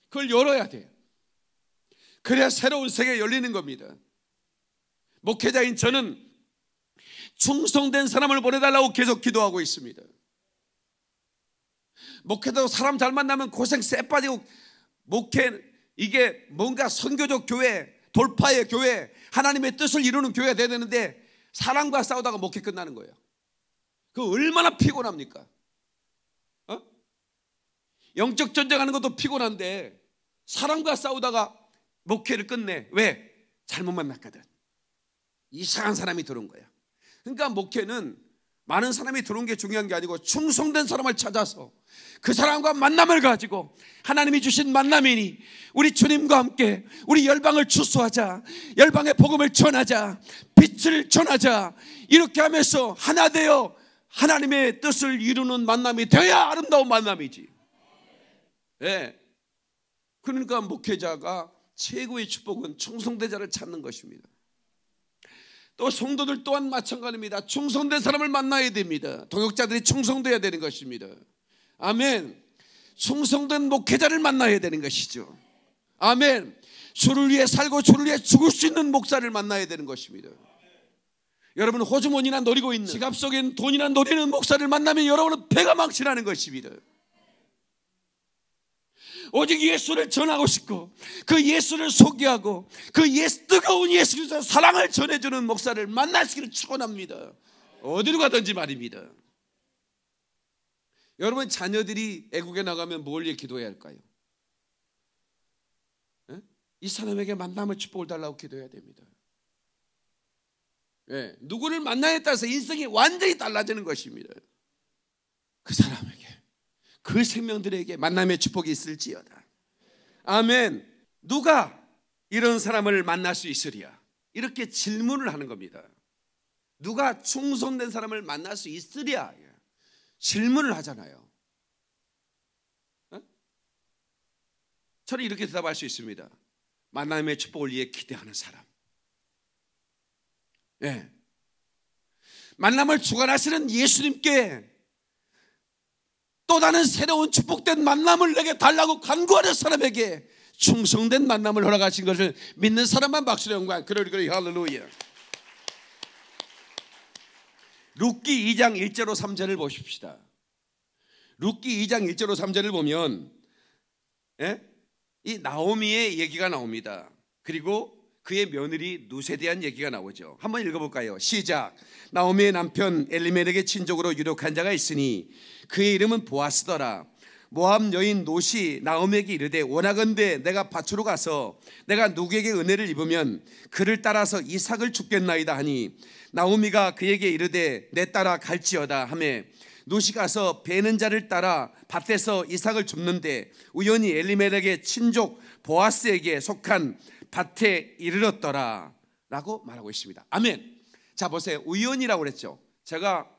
그걸 열어야 돼요. 그래야 새로운 세계 열리는 겁니다. 목회자인 저는 충성된 사람을 보내달라고 계속 기도하고 있습니다. 목회도 사람 잘 만나면 고생 쎄 빠지고 목회 이게 뭔가 선교적 교회 돌파의 교회 하나님의 뜻을 이루는 교회가 돼야 되는데 사람과 싸우다가 목회 끝나는 거예요. 그 얼마나 피곤합니까? 어? 영적 전쟁하는 것도 피곤한데 사람과 싸우다가 목회를 끝내 왜 잘못 만났거든 이상한 사람이 들어온 거야. 그러니까 목회는 많은 사람이 들어온 게 중요한 게 아니고 충성된 사람을 찾아서 그 사람과 만남을 가지고 하나님이 주신 만남이니 우리 주님과 함께 우리 열방을 추수하자 열방의 복음을 전하자 빛을 전하자 이렇게 하면서 하나 되어 하나님의 뜻을 이루는 만남이 되어야 아름다운 만남이지. 예. 네. 그러니까 목회자가 최고의 축복은 충성대자를 찾는 것입니다. 또 성도들 또한 마찬가지입니다. 충성된 사람을 만나야 됩니다. 동역자들이 충성돼야 되는 것입니다. 아멘. 충성된 목회자를 만나야 되는 것이죠. 아멘. 주를 위해 살고 주를 위해 죽을 수 있는 목사를 만나야 되는 것입니다. 여러분 호주머니나 노리고 있는 네. 지갑 속엔 돈이나 노리는 목사를 만나면 여러분은 배가 망치라는 것입니다. 오직 예수를 전하고 싶고 그 예수를 소개하고 그 예수, 뜨거운 예수 그리 사랑을 전해주는 목사를 만나시기를 축원합니다. 어디로 가든지 말입니다. 여러분 자녀들이 애국에 나가면 뭘 기도해야 할까요? 이 사람에게 만남을 축복을 달라고 기도해야 됩니다. 예, 누구를 만나에 따라서 인생이 완전히 달라지는 것입니다. 그 사람에게 그 생명들에게 만남의 축복이 있을지어다. 아멘. 누가 이런 사람을 만날 수 있으랴? 이렇게 질문을 하는 겁니다. 누가 충성된 사람을 만날 수 있으랴? 질문을 하잖아요. 어? 저는 이렇게 대답할 수 있습니다. 만남의 축복을 위해 기대하는 사람. 예. 만남을 주관하시는 예수님께 또 다른 새로운 축복된 만남을 내게 달라고 간구하는 사람에게 충성된 만남을 허락하신 것을 믿는 사람만 박수로 영광. 그러리 그러리 할렐루야. 룻기 2장 1절로 3절을 보십시다. 룻기 2장 1절로 3절을 보면 예? 이 나오미의 얘기가 나옵니다. 그리고 그의 며느리 누세 대한 얘기가 나오죠. 한번 읽어볼까요? 시작. 나오미의 남편 엘리멜에게 친족으로 유력한 자가 있으니 그의 이름은 보아스더라. 모함 여인 노시 나오미에게 이르되 원하건대 내가 밭으로 가서 내가 누구에게 은혜를 입으면 그를 따라서 이삭을 죽겠나이다 하니 나오미가 그에게 이르되 내 따라 갈지어다 하매 노시 가서 베는 자를 따라 밭에서 이삭을 줍는데 우연히 엘리멜에게 친족 보아스에게 속한 밭에 이르렀더라 라고 말하고 있습니다. 아멘. 자 보세요. 우연이라고 그랬죠. 제가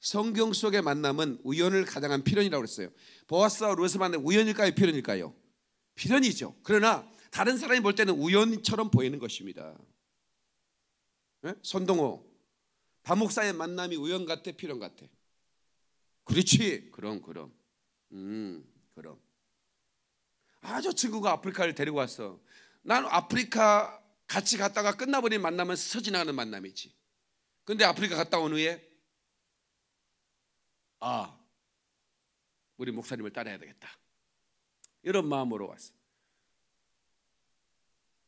성경 속의 만남은 우연을 가장한 필연이라고 그랬어요. 보아스와 루스 에 만난 우연일까요? 필연일까요? 필연이죠. 그러나 다른 사람이 볼 때는 우연처럼 보이는 것입니다. 예? 손동호 밤목사의 만남이 우연 같아? 필연 같아? 그렇지. 그럼 그럼. 음 그럼. 아저 친구가 아프리카를 데리고 왔어. 난 아프리카 같이 갔다가 끝나버린 만남은 스쳐 지나가는 만남이지. 근데 아프리카 갔다 온 후에 아 우리 목사님을 따라야 되겠다. 이런 마음으로 왔어.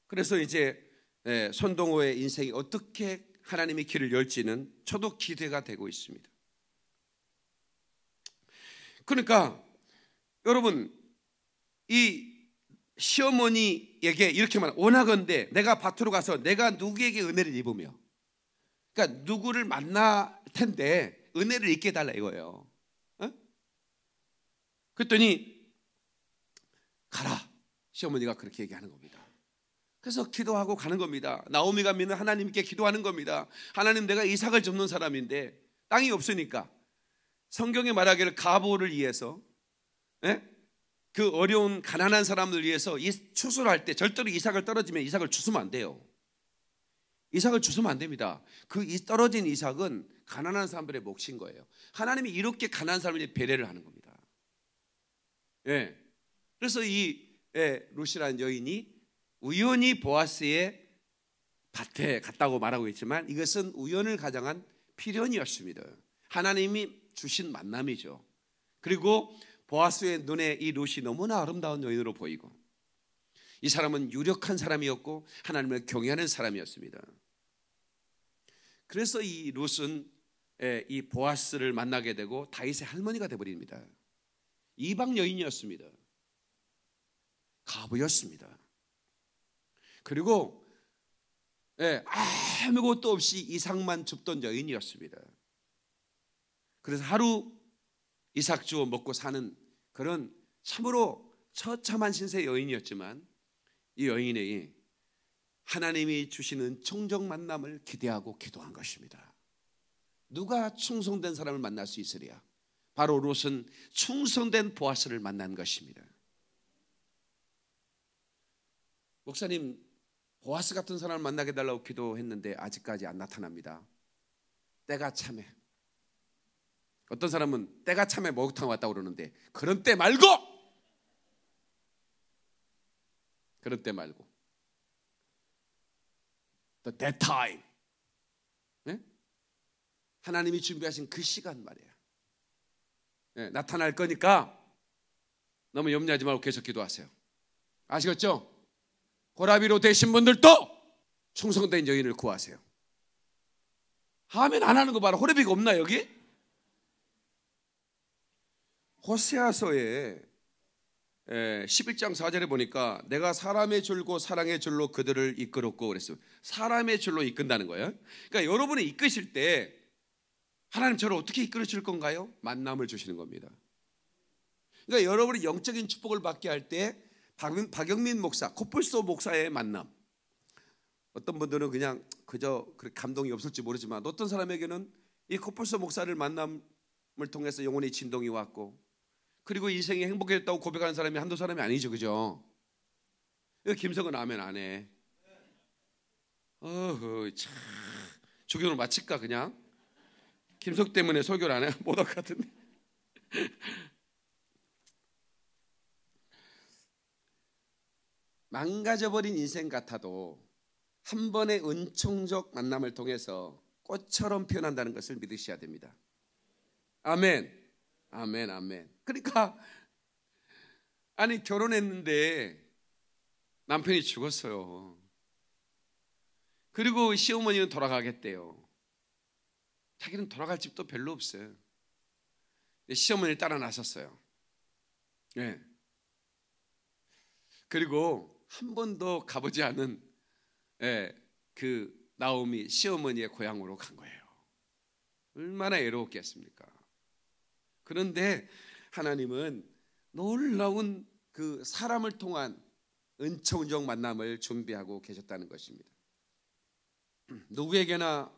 그래서 이제 예, 손동호의 인생이 어떻게 하나님의 길을 열지는 저도 기대가 되고 있습니다. 그러니까 여러분 이 시어머니에게 이렇게 말하 원하건대 내가 밭으로 가서 내가 누구에게 은혜를 입으며 그러니까 누구를 만날 텐데 은혜를 입게 달라 이거예요. 어? 그랬더니 가라 시어머니가 그렇게 얘기하는 겁니다. 그래서 기도하고 가는 겁니다. 나오미가 믿는 하나님께 기도하는 겁니다. 하나님 내가 이삭을 접는 사람인데 땅이 없으니까 성경에 말하기를 가보를 위해서 에? 예? 그 어려운 가난한 사람을 위해서 추수할 를때 절대로 이삭을 떨어지면 이삭을 주수면 안 돼요. 이삭을 주수면 안 됩니다. 그 떨어진 이삭은 가난한 사람들의 몫인 거예요. 하나님이 이렇게 가난한 사람에게 배려를 하는 겁니다. 예. 그래서 이 예, 루시라는 여인이 우연히 보아스의 밭에 갔다고 말하고 있지만 이것은 우연을 가장한 필연이었습니다. 하나님이 주신 만남이죠. 그리고 보아스의 눈에 이 롯이 너무나 아름다운 여인으로 보이고 이 사람은 유력한 사람이었고 하나님을 경외하는 사람이었습니다. 그래서 이 롯은 예, 이 보아스를 만나게 되고 다윗의 할머니가 되버립니다. 어 이방 여인이었습니다. 가부였습니다. 그리고 예, 아무것도 없이 이상만 줍던 여인이었습니다. 그래서 하루 이삭 주워 먹고 사는 그런 참으로 처참한 신세 여인이었지만 이여인에 하나님이 주시는 청정 만남을 기대하고 기도한 것입니다. 누가 충성된 사람을 만날 수 있으랴? 바로 롯은 충성된 보아스를 만난 것입니다. 목사님, 보아스 같은 사람을 만나게 달라고 기도했는데 아직까지 안 나타납니다. 때가 참해. 어떤 사람은 때가 참에 목욕탕 왔다고 그러는데 그런 때 말고 그런 때 말고 The that time 네? 하나님이 준비하신 그 시간 말이야 네, 나타날 거니까 너무 염려하지 말고 계속 기도하세요 아시겠죠? 고라비로 되신 분들도 충성된 여인을 구하세요 하면 안 하는 거 봐라 호레비가 없나 여기? 호세아서에 11장 4절에 보니까 내가 사람의 줄고 사랑의 줄로 그들을 이끌었고 그랬어요. 사람의 줄로 이끈다는 거예요. 그러니까 여러분이 이끄실 때 하나님 저를 어떻게 이끌어 줄 건가요? 만남을 주시는 겁니다. 그러니까 여러분이 영적인 축복을 받게 할 때 박영민 목사, 코뿔소 목사의 만남. 어떤 분들은 그냥 그저 감동이 없을지 모르지만 어떤 사람에게는 이 코뿔소 목사를 만남을 통해서 영혼의 진동이 왔고 그리고 인생이 행복해졌다고 고백하는 사람이 한두 사람이 아니죠, 그죠? 김성은 아멘 안 해. 어허, 참. 조교를 마칠까, 그냥? 김석 때문에 소교를안 해. [laughs] 못할 것 같은데. [laughs] 망가져버린 인생 같아도 한 번의 은총적 만남을 통해서 꽃처럼 표현한다는 것을 믿으셔야 됩니다. 아멘. 아멘, 아멘. 그러니까, 아니, 결혼했는데 남편이 죽었어요. 그리고 시어머니는 돌아가겠대요. 자기는 돌아갈 집도 별로 없어요. 시어머니를 따라 나섰어요. 예. 네. 그리고 한 번도 가보지 않은 예, 그 나오미 시어머니의 고향으로 간 거예요. 얼마나 외로웠겠습니까 그런데 하나님은 놀라운 그 사람을 통한 은총 차정 만남을 준비하고 계셨다는 것입니다. [clears throat] 누구에게나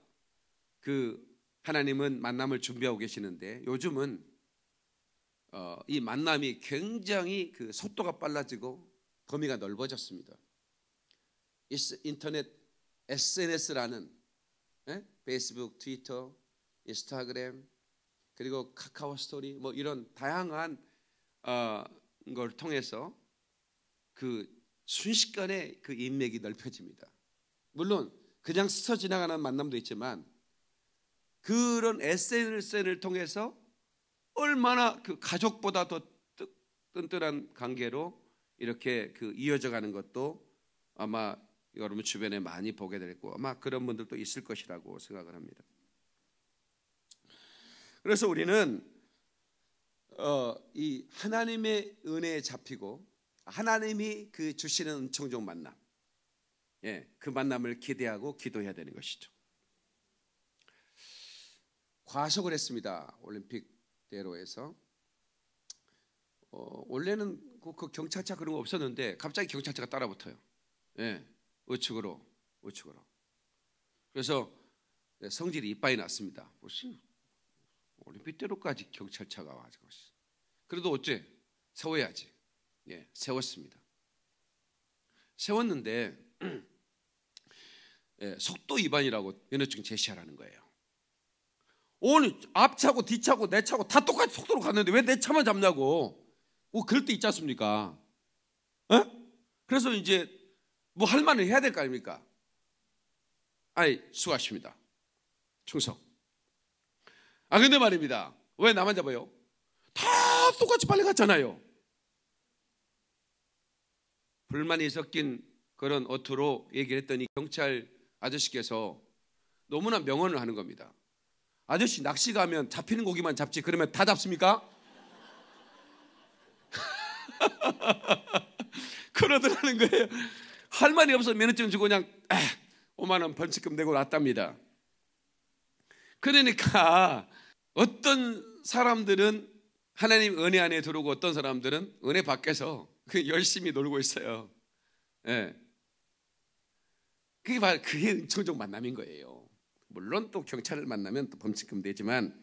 그 하나님은 만남을 준비하고 계시는데 요즘은 어, 이 만남이 굉장히 그 속도가 빨라지고 범위가 넓어졌습니다. 인터넷 SNS라는 에? 페이스북, 트위터, 인스타그램, 그리고 카카오 스토리 뭐 이런 다양한 어, 걸 통해서 그 순식간에 그 인맥이 넓혀집니다. 물론 그냥 스쳐 지나가는 만남도 있지만 그런 SNS를 통해서 얼마나 그 가족보다 더 끈끈한 관계로 이렇게 그 이어져 가는 것도 아마 여러분 주변에 많이 보게 될 거고 아마 그런 분들도 있을 것이라고 생각을 합니다. 그래서 우리는 어, 이 하나님의 은혜에 잡히고 하나님이 그 주시는 은총적 만남, 예, 그 만남을 기대하고 기도해야 되는 것이죠. 과속을 했습니다. 올림픽 대로에서 어, 원래는 그, 그, 경찰차 그런 거 없었는데 갑자기 경찰차가 따라붙어요. 예, 우측으로, 우측으로. 그래서 성질이 이빨이 났습니다. 무슨 올림픽대로까지 경찰차가 와가지고 그래도 어째 세워야지. 예, 세웠습니다. 세웠는데 [clears throat] 예, 속도 위반이라고 면허증 제시하라는 거예요. 오늘 앞차고 뒤차고 내 차고 다 똑같이 속도로 갔는데 왜 내 차만 잡냐고. 뭐 그럴 때 있지 않습니까? 에? 어? 그래서 이제 뭐 할 만을 해야 될 거 아닙니까? 아이 수고하십니다. 충성. 아 근데 말입니다. 왜 나만 잡아요? 다 똑같이 빨리 갔잖아요. 불만이 섞인 그런 어투로 얘기를 했더니 경찰 아저씨께서 너무나 명언을 하는 겁니다. 아저씨 낚시 가면 잡히는 고기만 잡지 그러면 다 잡습니까? [laughs] 그러더라는 거예요. 할 말이 없어 면허증 주고 그냥 에, 아, 5만 원 벌칙금 내고 왔답니다. 그러니까 어떤 사람들은 하나님 은혜 안에 들어오고 어떤 사람들은 은혜 밖에서 그 열심히 놀고 있어요. 예. 그게 바로 그게 은총적 만남인 거예요. 물론 또 경찰을 만나면 또 범칙금 되지만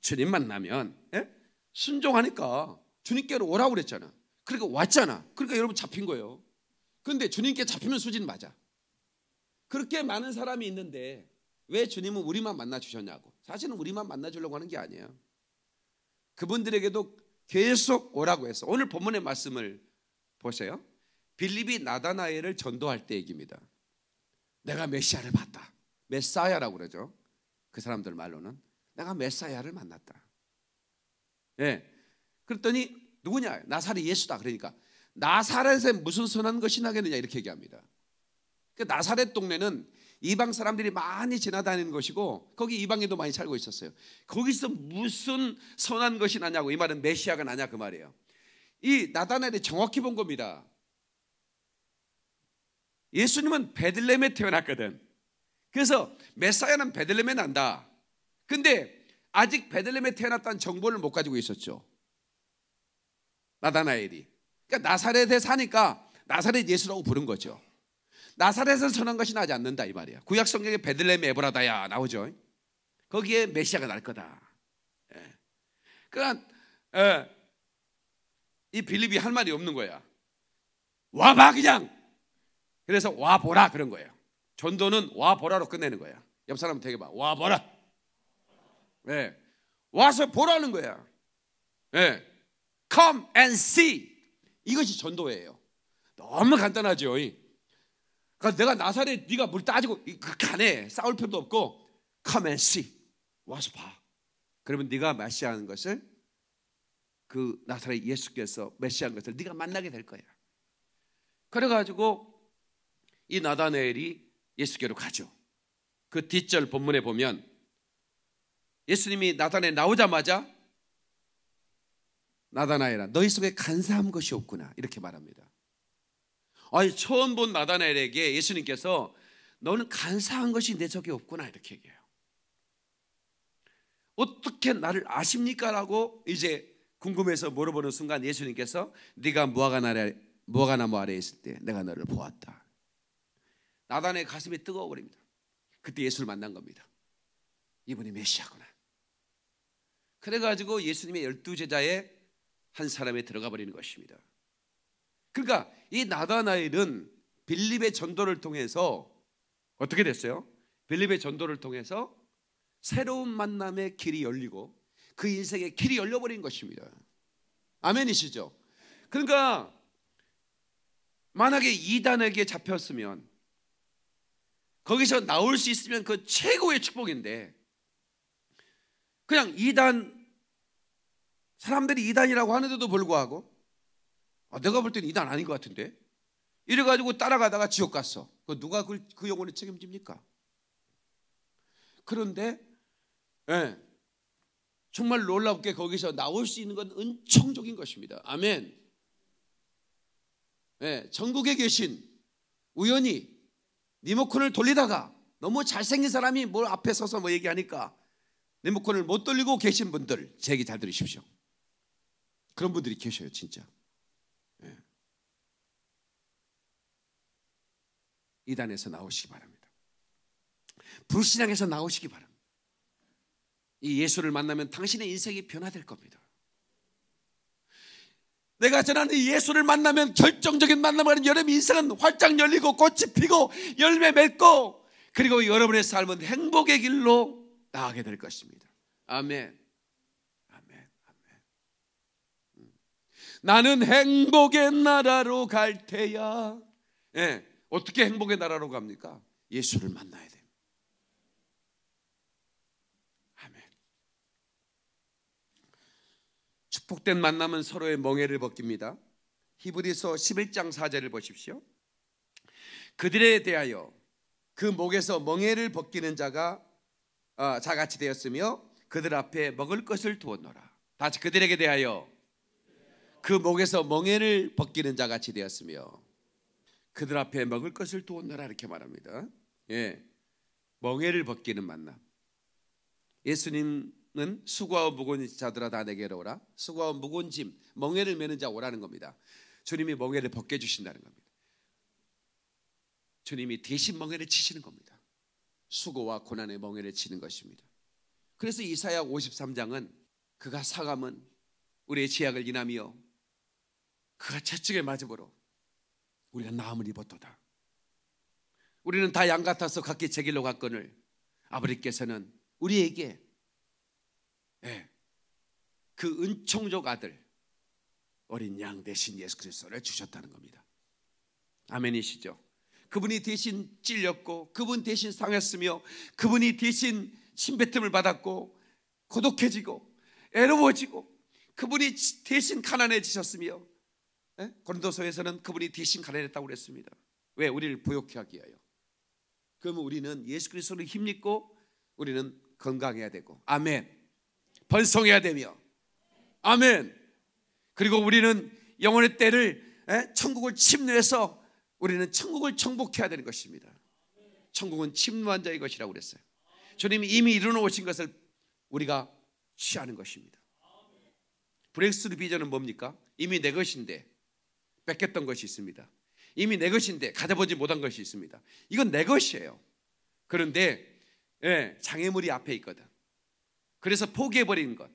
주님 만나면 예? 순종하니까 주님께로 오라고 그랬잖아. 그러니까 왔잖아. 그러니까 여러분 잡힌 거예요. 근데 주님께 잡히면 수진 맞아. 그렇게 많은 사람이 있는데 왜 주님은 우리만 만나 주셨냐고. 사실은 우리만 만나 주려고 하는 게 아니에요. 그분들에게도 계속 오라고 해서 오늘 본문의 말씀을 보세요. 빌립이 나다나엘을 전도할 때 얘기입니다. 내가 메시아를 봤다. 메사야라고 그러죠. 그 사람들 말로는 내가 메사야를 만났다. 예. 그랬더니 누구냐? 나사렛 예수다. 그러니까 나사렛에 무슨 선한 것이 나겠느냐 이렇게 얘기합니다. 그 나사렛 동네는 이방 사람들이 많이 지나다니는 것이고 거기 이방인도 많이 살고 있었어요. 거기서 무슨 선한 것이 나냐고 이 말은 메시아가 나냐 그 말이에요. 이 나다나엘이 정확히 본 겁니다. 예수님은 베들레헴에 태어났거든. 그래서 메사야는 베들레헴에 난다. 근데 아직 베들레헴에 태어났다는 정보를 못 가지고 있었죠. 나다나엘이. 그러니까 나사렛에 사니까 나사렛 예수라고 부른 거죠. 나사렛에서 선한 것이 나지 않는다 이 말이야. 구약 성경에 베들레헴 에브라다야 나오죠. 거기에 메시아가 날 거다. 예. 그러니까 예. 이 빌립이 할 말이 없는 거야. 와봐 그냥. 그래서 와 보라 그런 거예요. 전도는 와 보라로 끝내는 거야. 옆 사람 되게 봐. 와 보라. 예. 와서 보라는 거야. 예. Come and see. 이것이 전도예요. 너무 간단하죠. 그러니 내가 나사렛 네가 뭘 따지고 가네 그 싸울 필요도 없고 come and see 와서 봐. 그러면 네가 메시아하는 것을 그 나사렛 예수께서 메시아한 것을 네가 만나게 될 거야. 그래가지고 이 나다네엘이 예수께로 가죠. 그 뒷절 본문에 보면 예수님이 나단에 나오자마자 나다나엘아 너희 속에 간사한 것이 없구나 이렇게 말합니다. 아니 처음 본 나다나엘에게 예수님께서 너는 간사한 것이 내 적에 없구나 이렇게 얘기해요. 어떻게 나를 아십니까라고 이제 궁금해서 물어보는 순간 예수님께서 네가 무화과나 뭐 아래 무화과나무 아래 에 있을 때 내가 너를 보았다. 나단의 가슴이 뜨거워 버립니다. 그때 예수를 만난 겁니다. 이분이 메시아구나. 그래가지고 예수님의 열두 제자의 한 사람에 들어가 버리는 것입니다. 그러니까 이 나다나엘은 빌립의 전도를 통해서 어떻게 됐어요? 빌립의 전도를 통해서 새로운 만남의 길이 열리고 그 인생의 길이 열려버린 것입니다. 아멘이시죠? 그러니까 만약에 이단에게 잡혔으면 거기서 나올 수 있으면 그 최고의 축복인데 그냥 이단 사람들이 이단이라고 하는데도 불구하고 아, 내가 볼 때는 이단 아닌 것 같은데. 이래가지고 따라가다가 지옥 갔어. 그 누가 그, 그영혼에 책임집니까? 그런데, 예, 정말 놀랍게 거기서 나올 수 있는 건 은총적인 것입니다. 아멘. 예, 전국에 계신 우연히 리모컨을 돌리다가 너무 잘생긴 사람이 뭘 뭐 앞에 서서 뭐 얘기하니까 리모컨을 못 돌리고 계신 분들 제 얘기 잘 들으십시오. 그런 분들이 계셔요, 진짜. 이단에서 나오시기 바랍니다. 불신앙에서 나오시기 바랍니다. 이 예수를 만나면 당신의 인생이 변화될 겁니다. 내가 전하는 예수를 만나면 결정적인 만남을 여러분 인생은 활짝 열리고 꽃이 피고 열매 맺고 그리고 여러분의 삶은 행복의 길로 나가게 아될 것입니다. 아멘. 아멘. 아멘. 음. 나는 행복의 나라로 갈 테야. 예. 네. 어떻게 행복의 나라로 갑니까? 예수를 만나야 됩니다. 아멘. 축복된 만남은 서로의 멍해를 벗깁니다. 히브리서 11장 4절을 보십시오. 그들에 대하여 그 목에서 멍해를 벗기는 자가 어, 자같이 되었으며 그들 앞에 먹을 것을 두었노라. 다시 그들에게 대하여 그 목에서 멍해를 벗기는 자같이 되었으며 그들 앞에 먹을 것을 두었노라 이렇게 말합니다. 예. 멍해를 벗기는 만남. 예수님은 수고하 무거운 자들아 다 내게로 오라. 수고하 무거운 짐, 멍해를 메는 자 오라는 겁니다. 주님이 멍해를 벗겨 주신다는 겁니다. 주님이 대신 멍해를 치시는 겁니다. 수고와 고난의 멍해를 치는 것입니다. 그래서 이사야 53장은 그가 사감은 우리의 지약을 인하며 그가 채찍에 맞음으로 우리가 나음을 입었도다. 우리는 다 양 같아서 각기 제 길로 갔거늘 아버지께서는 우리에게 예, 그 은총족 아들 어린 양 대신 예수 그리스도를 주셨다는 겁니다. 아멘이시죠? 그분이 대신 찔렸고 그분 대신 상했으며 그분이 대신 침뱉음을 받았고 고독해지고 애로워지고 그분이 대신 가난해지셨으며 에? 예? 고린도서에서는 그분이 대신 가려냈다고 그랬습니다. 왜 우리를 부욕해 하기 위하여. 그러면 우리는 예수 그리스도를 힘입고 우리는 건강해야 되고 아멘. 번성해야 되며 아멘. 그리고 우리는 영혼의 때를 에? 예? 천국을 침례해서 우리는 천국을 정복해야 되는 것입니다. 천국은 침노한 자의 것이라고 그랬어요. 주님이 이미 이루어놓으신 것을 우리가 취하는 것입니다. 브렉스루 비전은 뭡니까? 이미 내 것인데 뺏겼던 것이 있습니다. 이미 내 것인데 가져보지 못한 것이 있습니다. 이건 내 것이에요. 그런데 예, 장애물이 앞에 있거든. 그래서 포기해버리는 것.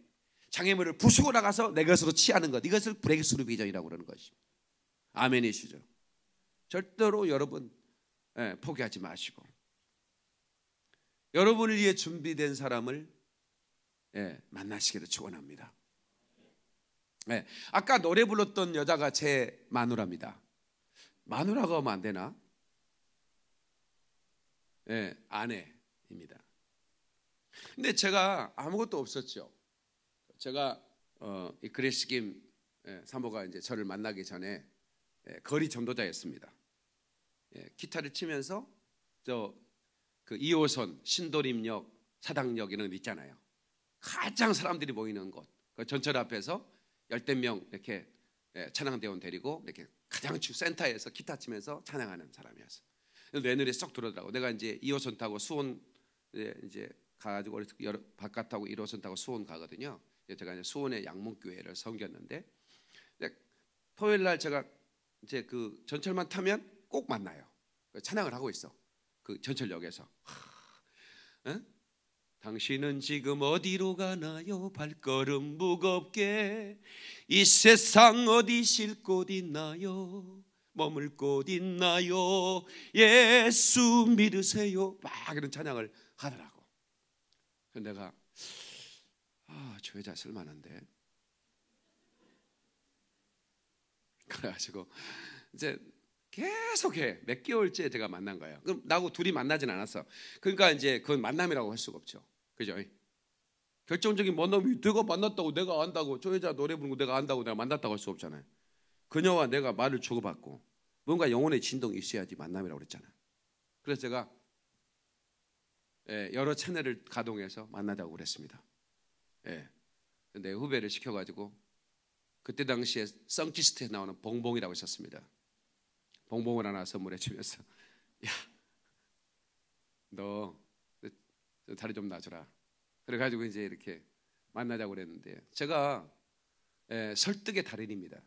장애물을 부수고 나가서 내 것으로 취하는 것. 이것을 브렉스루 비전이라고 그러는 것입니다. 아멘이시죠. 절대로 여러분 예, 포기하지 마시고 여러분을 위해 준비된 사람을 예, 만나시기를 축원합니다. 네. 아까 노래 불렀던 여자가 제 마누라입니다. 마누라가 하면 안 되나? 네, 아내입니다. 근데 제가 아무것도 없었죠. 제가 어, 이 그레시김 예, 사모가 이제 저를 만나기 전에 예, 거리 전도자였습니다. 예, 기타를 치면서 저 그 2호선 신도림역 사당역 이런 데 있잖아요. 가장 사람들이 모이는 곳. 그 전철 앞에서 열댓 명 이렇게 예, 찬양대원 데리고 이렇게 가장 주 센터에서 기타 치면서 찬양하는 사람이었어. 내 눈에 쏙 들어오더라고. 내가 이제 2호선 타고 수원 예, 이제 가가지고 어렸을 여러, 바깥하고 1호선 타고 수원 가거든요. 제가 이제 수원의 양문교회를 섬겼는데 토요일 날 제가 이제 그 전철만 타면 꼭 만나요. 그 찬양을 하고 있어. 그 전철역에서. 하, 응? 당신은 지금 어디로 가나요? 발걸음 무겁게 이 세상 어디 쉴 곳 있나요? 머물 곳 있나요? 예수 믿으세요. 막 이런 찬양을 하더라고. 그래서 내가 아, 저 여자 쓸만한데. 그래가지고 이제 계속해 몇 개월째 제가 만난 거예요. 그럼 나하고 둘이 만나진 않았어. 그러니까 이제 그건 만남이라고 할 수가 없죠. 그죠? 결정적인 만남이 내가 만났다고 내가 안다고 저 여자 노래 부르고 내가 안다고 내가 만났다고 할 수 없잖아요. 그녀와 내가 말을 주고받고 뭔가 영혼의 진동이 있어야지 만남이라고 그랬잖아요. 그래서 제가 예, 여러 채널을 가동해서 만나자고 그랬습니다. 예. 근데 후배를 시켜가지고 그때 당시에 썬키스트에 나오는 봉봉이라고 있었습니다. 봉봉을 하나 선물해 주면서 [laughs] 야, 너 자리좀 놔줘라. 그래가지고 이제 이렇게 만나자고 그랬는데 제가 에, 예, 설득의 달인입니다.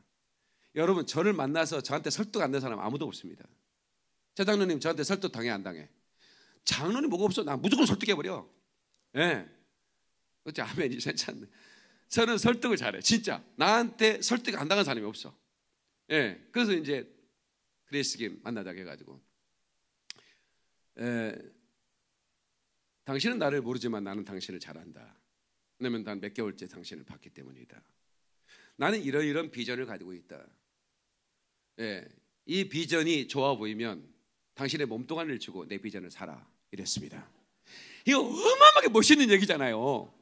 여러분 저를 만나서 저한테 설득 안 된 사람 아무도 없습니다. 최 장로님 저한테 설득 당해 안 당해? 장로님 뭐가 없어? 나 무조건 설득해 버려. 예. 어째 아멘이 괜찮네. 저는 설득을 잘해. 진짜 나한테 설득 안 당한 사람이 없어. 예. 그래서 이제 그레이스 김 만나자고 해가지고 예. 당신은 나를 모르지만 나는 당신을 잘 안다. 왜냐면 난 몇 개월째 당신을 봤기 때문이다. 나는 이런이런 비전을 가지고 있다. 예, 이 비전이 좋아 보이면 당신의 몸뚱아리를 주고 내 비전을 사라. 이랬습니다. 이거 어마어마하게 멋있는 얘기잖아요.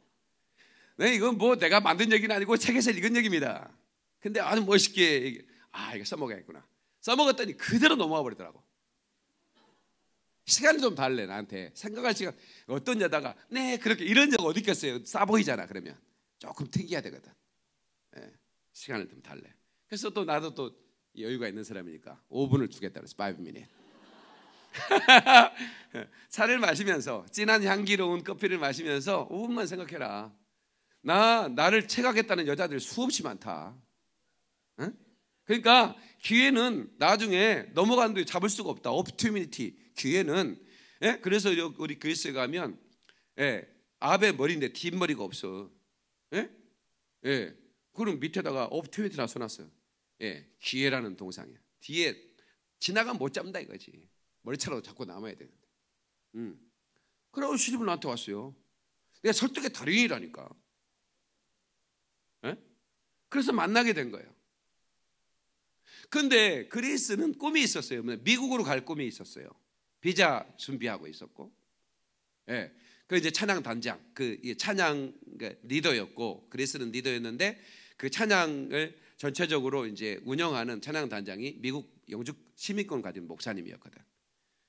네, 이건 뭐 내가 만든 얘기는 아니고 책에서 읽은 얘기입니다. 근데 아주 멋있게 아 이거 써먹어야겠구나. 써먹었더니 그대로 넘어가 버리더라고. 시간을 좀 달래 나한테 생각할 시간 어떤 여자가 네 그렇게 이런 적 어디 있겠어요 싸 보이잖아 그러면 조금 튕겨야 되거든 네, 예. 시간을 좀 달래 그래서 또 나도 또 여유가 있는 사람이니까 5분을 주겠다 그래서 5분 i n u t 차를 마시면서 진한 향기로운 커피를 마시면서 5분만 생각해라 나 나를 체각했다는 여자들 수없이 많다 응? 그러니까 기회는 나중에 넘어간 뒤 잡을 수가 없다. 오프튜미니티. 귀에는 예? 그래서 우리 그리스에 가면 예, 아베 머리인데 뒷머리가 없어. 예? 예. 그럼 밑에다가 업트메이트라 써놨어요. 예. 기회라는 동상이야. 뒤에 지나가못 잡는다 이거지. 머리차라도 잡고 남아야 되는데. 음. 그러고 시집을 나한테 왔어요. 내가 설득의 달인이라니까. 예? 그래서 만나게 된 거예요. 근데 그리스는 꿈이 있었어요. 미국으로 갈 꿈이 있었어요. 비자 준비하고 있었고, 예, 그 이제 찬양 단장, 그 찬양 그 리더였고 그리스는 리더였는데 그 찬양을 전체적으로 이제 운영하는 찬양 단장이 미국 영주 시민권 을 가진 목사님이었거든.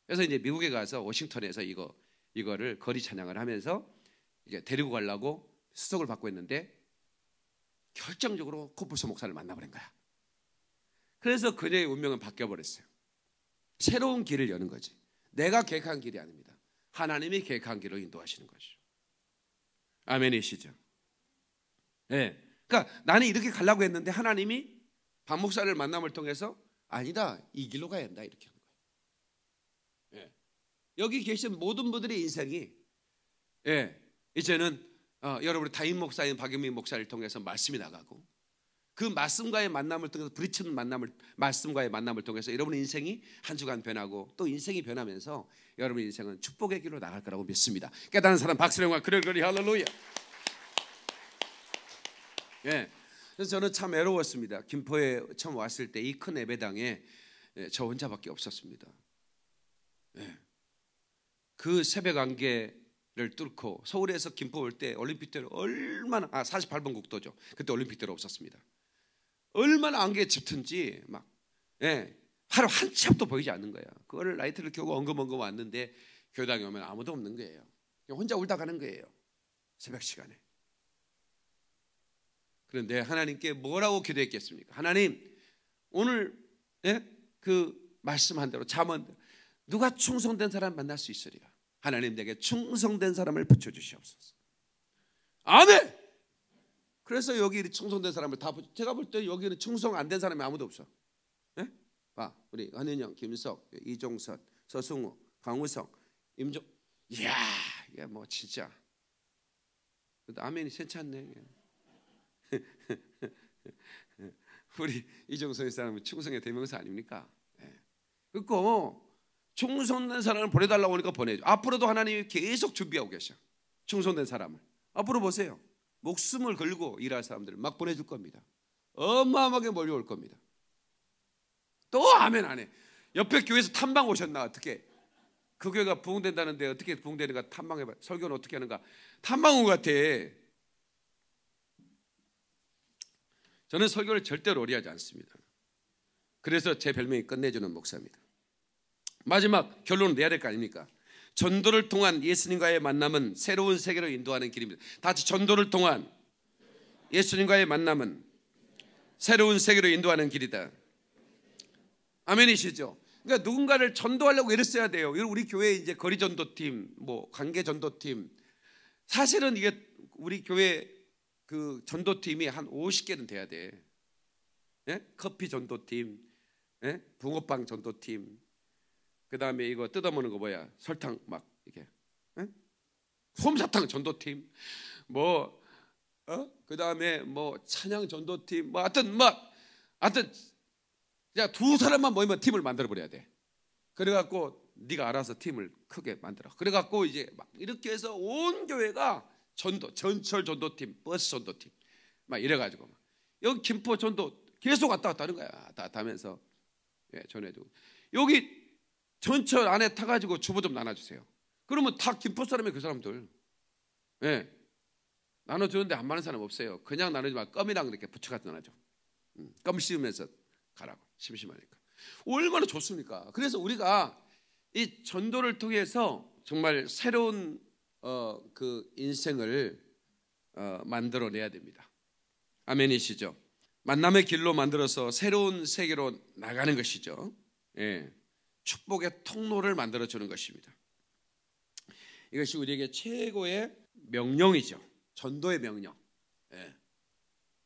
그래서 이제 미국에 가서 워싱턴에서 이거 이거를 거리 찬양을 하면서 이제 데리고 가려고 수석을 받고 있는데 결정적으로 코뿔소 목사를 만나버린 거야. 그래서 그녀의 운명은 바뀌어 버렸어요. 새로운 길을 여는 거지. 내가 계획한 길이 아닙니다. 하나님이 계획한 길로 인도하시는 것이죠. 아멘이시죠. 예. 네. 그러니까 나는 이렇게 가려고 했는데 하나님이 박 목사를 만남을 통해서 아니다. 이 길로 가야 된다. 이렇게 한 거예요. 예. 여기 계신 모든 분들의 인생이 예. 이제는 어, 여러분 다임 목사인 박영민 목사를 통해서 말씀이 나가고 그 말씀과의 만남을 통해서 부딪히는 만남을 말씀과의 만남을 통해서 여러분의 인생이 한 주간 변하고 또 인생이 변하면서 여러분의 인생은 축복의 길로 나갈 거라고 믿습니다. 깨달은 사람 박수령과 그럴거리 할렐루야. 예. 그래서 저는 참외로웠습니다 김포에 처음 왔을 때 이 큰 예배당에 예, 저 혼자밖에 없었습니다. 네. 그 새벽 안개 를 뚫고 서울에서 김포 올 때 올림픽대로 얼마나 아 48번 국도죠. 그때 올림픽대로 없었습니다. 얼마나 안개에 짙은지 막 예, 하루 한참도 보이지 않는 거예요. 그거를 라이트를 켜고 엉금엉금 왔는데 교당에 오면 아무도 없는 거예요. 혼자 울다 가는 거예요. 새벽 시간에. 그런데 하나님께 뭐라고 기도했겠습니까? 하나님 오늘 예? 그 말씀한 대로 잠언 누가 충성된 사람 만날 수 있으리라. 하나님 내게 충성된 사람을 붙여 주시옵소서. 아멘. 그래서 여기 충성된 사람을 다 제가 볼 때 여기는 충성 안 된 사람이 아무도 없어. 예? 봐 우리 한은영, 김석, 이종선, 서승우, 강우성, 임종. 이야, 이게 뭐 진짜. 아멘이 세치 찮네 [laughs] 우리 이종선의 사람은 충성의 대명사 아닙니까? 예. 그리고 충성된 사람을 보내달라고 하니까 보내죠. 앞으로도 하나님이 계속 준비하고 계셔. 충성된 사람을. 앞으로 보세요. 목숨을 걸고 일할 사람들을 막 보내줄 겁니다. 어마어마하게 몰려올 겁니다. 또 아멘 안 해. 옆에 교회에서 탐방 오셨나 어떻게? 그 교회가 부흥된다는데 어떻게 부흥되는가 탐방해봐. 설교는 어떻게 하는가? 탐방 온것 같아. 저는 설교를 절대로 오리하지 않습니다. 그래서 제 별명이 끝내주는 목사입니다. 마지막 결론을 내야 될 거 아닙니까? 전도를 통한 예수님과의 만남은 새로운 세계로 인도하는 길입니다. 다 같이 전도를 통한 예수님과의 만남은 새로운 세계로 인도하는 길이다. 아멘이시죠? 그러니까 누군가를 전도하려고 애를 써야 돼요. 우리 교회 이제 거리 전도팀, 뭐 관계 전도팀. 사실은 이게 우리 교회 그 전도팀이 한 50개는 돼야 돼. 예? 커피 전도팀, 예? 붕어빵 전도팀, 그 다음에 이거 뜯어먹는 거 뭐야? 설탕 막 이렇게 응? 솜사탕 전도팀 뭐 어? 그 다음에 뭐 찬양 전도팀 뭐 하여튼 뭐 하여튼 그냥 두 사람만 모이면 팀을 만들어 버려야 돼. 그래갖고 네가 알아서 팀을 크게 만들어. 그래갖고 이제 막 이렇게 해서 온 교회가 전도 전철 전도팀 버스 전도팀 막 이래가지고 막 여기 김포 전도 계속 왔다 갔다 하는 거야. 다 하면서 예, 전해주고 여기 전철 안에 타가지고 주부좀 나눠주세요. 그러면 다 김포 사람이에요, 그 사람들. 예. 네. 나눠주는데 안 많은 사람 없어요. 그냥 나누지 마. 껌이랑 이렇게 붙여가지고 나눠줘. 음, 껌씌우면서 가라고. 심심하니까. 얼마나 좋습니까? 그래서 우리가 이 전도를 통해서 정말 새로운 어, 그 인생을 어, 만들어내야 됩니다. 아멘이시죠? 만남의 길로 만들어서 새로운 세계로 나가는 것이죠. 예. 축복의 통로를 만들어 주는 것입니다. 이것이 우리에게 최고의 명령이죠. 전도의 명령. 예.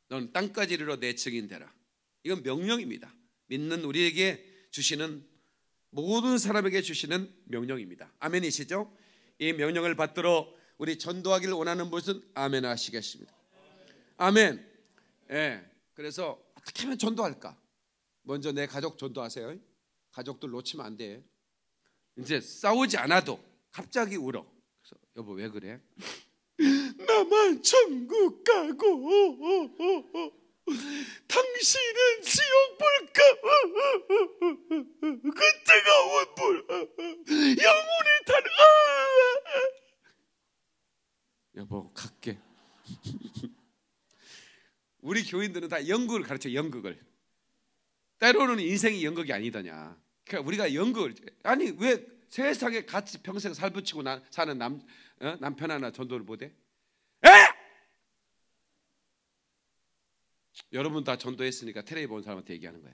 넌 땅까지 이르러 내 증인 되라. 이건 명령입니다. 믿는 우리에게 주시는 모든 사람에게 주시는 명령입니다. 아멘이시죠? 이 명령을 받들어 우리 전도하기를 원하는 분은 아멘 하시겠습니다. 아멘. 예. 그래서 어떻게 하면 전도할까? 먼저 내 가족 전도하세요. 가족들 놓치면 안 돼. 이제 싸우지 않아도 갑자기 울어. 그래서 여보 왜 그래? [laughs] 나만 천국 가고 당신은 지옥 볼까? 그 뜨거운 물, 영혼의 탈. 여보, 갈게. 우리 교인들은 다 연극을 가르쳐 연극을. 때로는 인생이 연극이 아니더냐. 그러니까 우리가 연극을 아니 왜 세상에 같이 평생 살붙이고 나, 사는 남 어? 남편 하나 전도를 보해 에? 여러분 다 전도했으니까 테레비 본 사람한테 얘기하는 거야.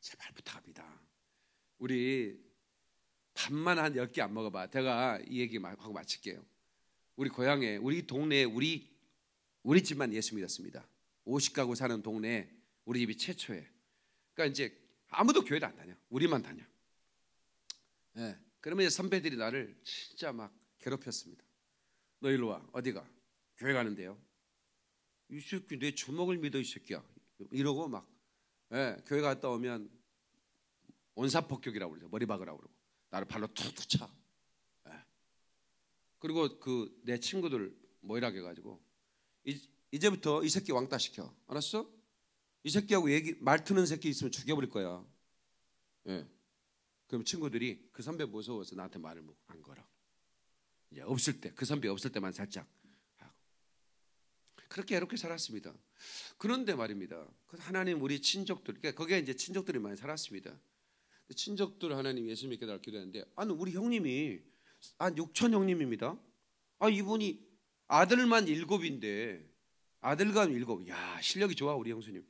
제발 부탁합니다. 우리 밥만 한 10개 안 먹어봐. 제가 이 얘기 하고 마칠게요. 우리 고향에, 우리 동네에, 우리, 우리 집만 예수 믿었습니다. 50가구 사는 동네에 우리 집이 최초에. 그러니까 이제 아무도 교회를 안 다녀. 우리만 다녀. 예. 그러면 이제 선배들이 나를 진짜 막 괴롭혔습니다. 너 일로 와. 어디가? 교회 가는데요. 이 새끼 내 주먹을 믿어 이 새끼야. 이러고 막 예, 교회 갔다 오면 원사폭격이라고 그러죠. 머리 박으라고 그러고 나를 발로 툭툭 차. 예. 그리고 그 내 친구들 모이라게 가지고 이제부터 이 새끼 왕따 시켜. 알았어? 이 새끼하고 얘기 말투는 새끼 있으면 죽여버릴 거야. 예. 그럼 친구들이 그 선배 무서워서 나한테 말을 안 뭐 걸어. 이제 없을 때 그 선배 없을 때만 살짝 그렇게 이렇게 살았습니다. 그런데 말입니다. 그 하나님 우리 친족들 그러니까 거기에 이제 친족들이 많이 살았습니다. 친족들 하나님 예수 믿게 날 기도했는데 아니 우리 형님이 한 6천 형님입니다. 아 이분이 아들만 일곱인데 아들감 일곱. 야 실력이 좋아 우리 형수님.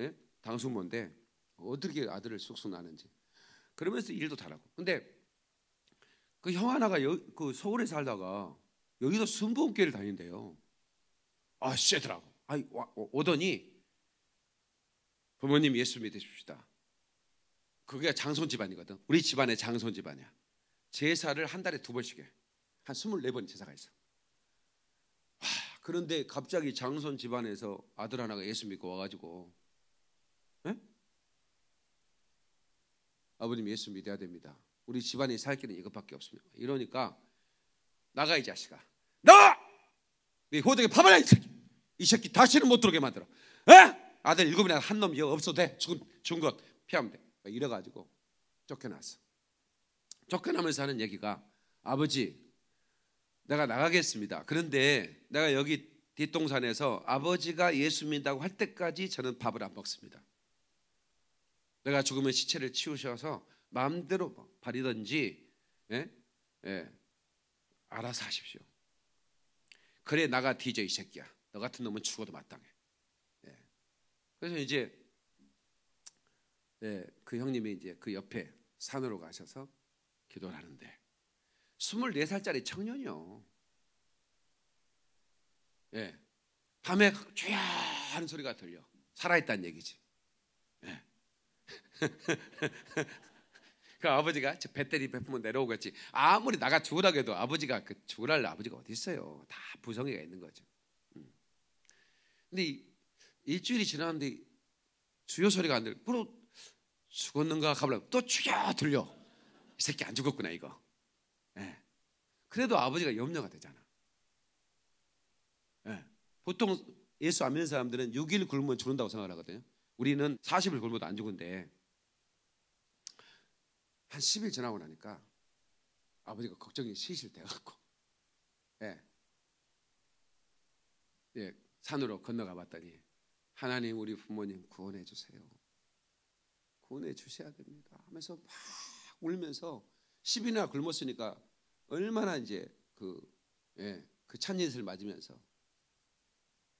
예? 당숙모인데 어떻게 아들을 쑥쑥 나는지 그러면서 일도 잘하고 근데 그 형 하나가 여, 그 서울에 살다가 여기서 순복음교회를 다닌대요 아 쎄더라고 아이 와, 오더니 부모님 예수 믿으십시다 그게 장손 집안이거든 우리 집안의 장손 집안이야 제사를 한 달에 두 번씩 해한 스물네 번 제사가 있어 와, 그런데 갑자기 장손 집안에서 아들 하나가 예수 믿고 와가지고 에? 아버님 예수 믿어야 됩니다. 우리 집안이 살 길은 이것밖에 없습니다. 이러니까 나가 이 자식아. 나와! 네호적에 밥을 해이 새끼. 이 새끼 다시는 못 들어오게 만들어. 에? 아들 일곱이나 한 놈이 없어도 돼. 죽은, 죽은 것 피하면 돼. 이래가지고 쫓겨났어. 쫓겨나면서 하는 얘기가 아버지 내가 나가겠습니다. 그런데 내가 여기 뒷동산에서 아버지가 예수 믿다고 할 때까지 저는 밥을 안 먹습니다. 내가 죽으면 시체를 치우셔서 마음대로 바리든지 예? 예. 알아서 하십시오. 그래 나가 뒤져 이 새끼야. 너 같은 놈은 죽어도 마땅해. 예. 그래서 이제 예, 그 형님이 이제 그 옆에 산으로 가셔서 기도를 하는데 24살짜리 청년이요. 예. 밤에 쥐야 그 하 소리가 들려. 살아있다는 얘기지. [laughs] 그 아버지가 저 배터리 베푸면 내려오겠지. 아무리 나가 죽으라 해도 아버지가 그 죽으라 할 아버지가 어디 있어요? 다 부성애가 있는 거죠. 음. 근데 일주일이 지났는데 주요 소리가 안 들려. 그럼 죽었는가 가보라고또 죽여 들려. 이 새끼 안 죽었구나 이거. 예. 그래도 아버지가 염려가 되잖아. 예. 보통 예수 안 믿는 사람들은 6일 굶으면 죽는다고 생각을 하거든요. 우리는 40을 굶어도 안 죽은데 한 10일 지나고 나니까 아버지가 걱정이 시실 돼갖고 예. 예, 산으로 건너가 봤더니 하나님 우리 부모님 구원해 주세요. 구원해 주셔야 됩니다. 하면서 막 울면서 10일이나 굶었으니까 얼마나 이제 그, 예, 그 찬인을 맞으면서.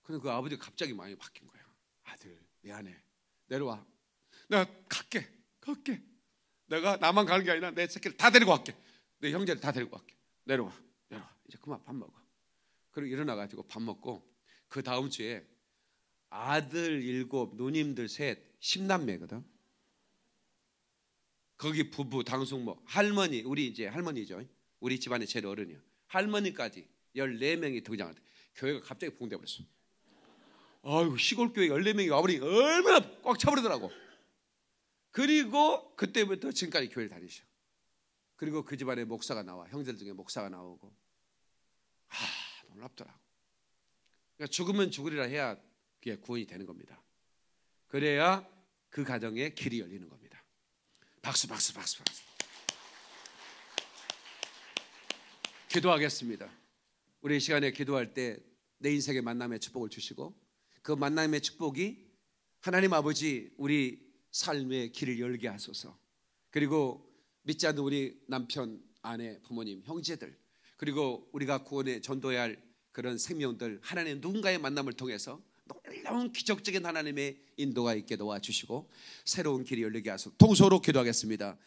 그그 아버지가 갑자기 마음이 바뀐 거야. 아들, 미안해. 내려와. 내가 갈게. 갈게. 내가 나만 가는 게 아니라 내 새끼를 다 데리고 갈게. 내 형제를 다 데리고 갈게. 내려와. 내려와. 이제 그만 밥 먹어. 그리고 일어나가지고 밥 먹고 그 다음 주에 아들 일곱, 누님들 셋, 십남매거든. 거기 부부, 당숙모, 할머니, 우리 이제 할머니죠. 우리 집안의 제일 어른이요. 할머니까지 14명이 등장한대. 교회가 갑자기 붕대버렸어. 아유 시골 교회 14명이 와버리니 얼마나 꽉 차버리더라고. 그리고 그때부터 지금까지 교회를 다니셔. 그리고 그 집안에 목사가 나와 형제들 중에 목사가 나오고 아 놀랍더라고. 그러니까 죽으면 죽으리라 해야 그게 구원이 되는 겁니다. 그래야 그가정에 길이 열리는 겁니다. 박수, 박수, 박수, 박수. 기도하겠습니다. 우리 시간에 기도할 때 내 인생의 만남에 축복을 주시고 그 만남의 축복이 하나님 아버지 우리 삶의 길을 열게 하소서. 그리고 믿지 않는 우리 남편, 아내, 부모님, 형제들 그리고 우리가 구원에 전도해야 할 그런 생명들 하나님 누군가의 만남을 통해서 놀라운 기적적인 하나님의 인도가 있게 도와주시고 새로운 길이 열리게 하소서. 통소로 기도하겠습니다.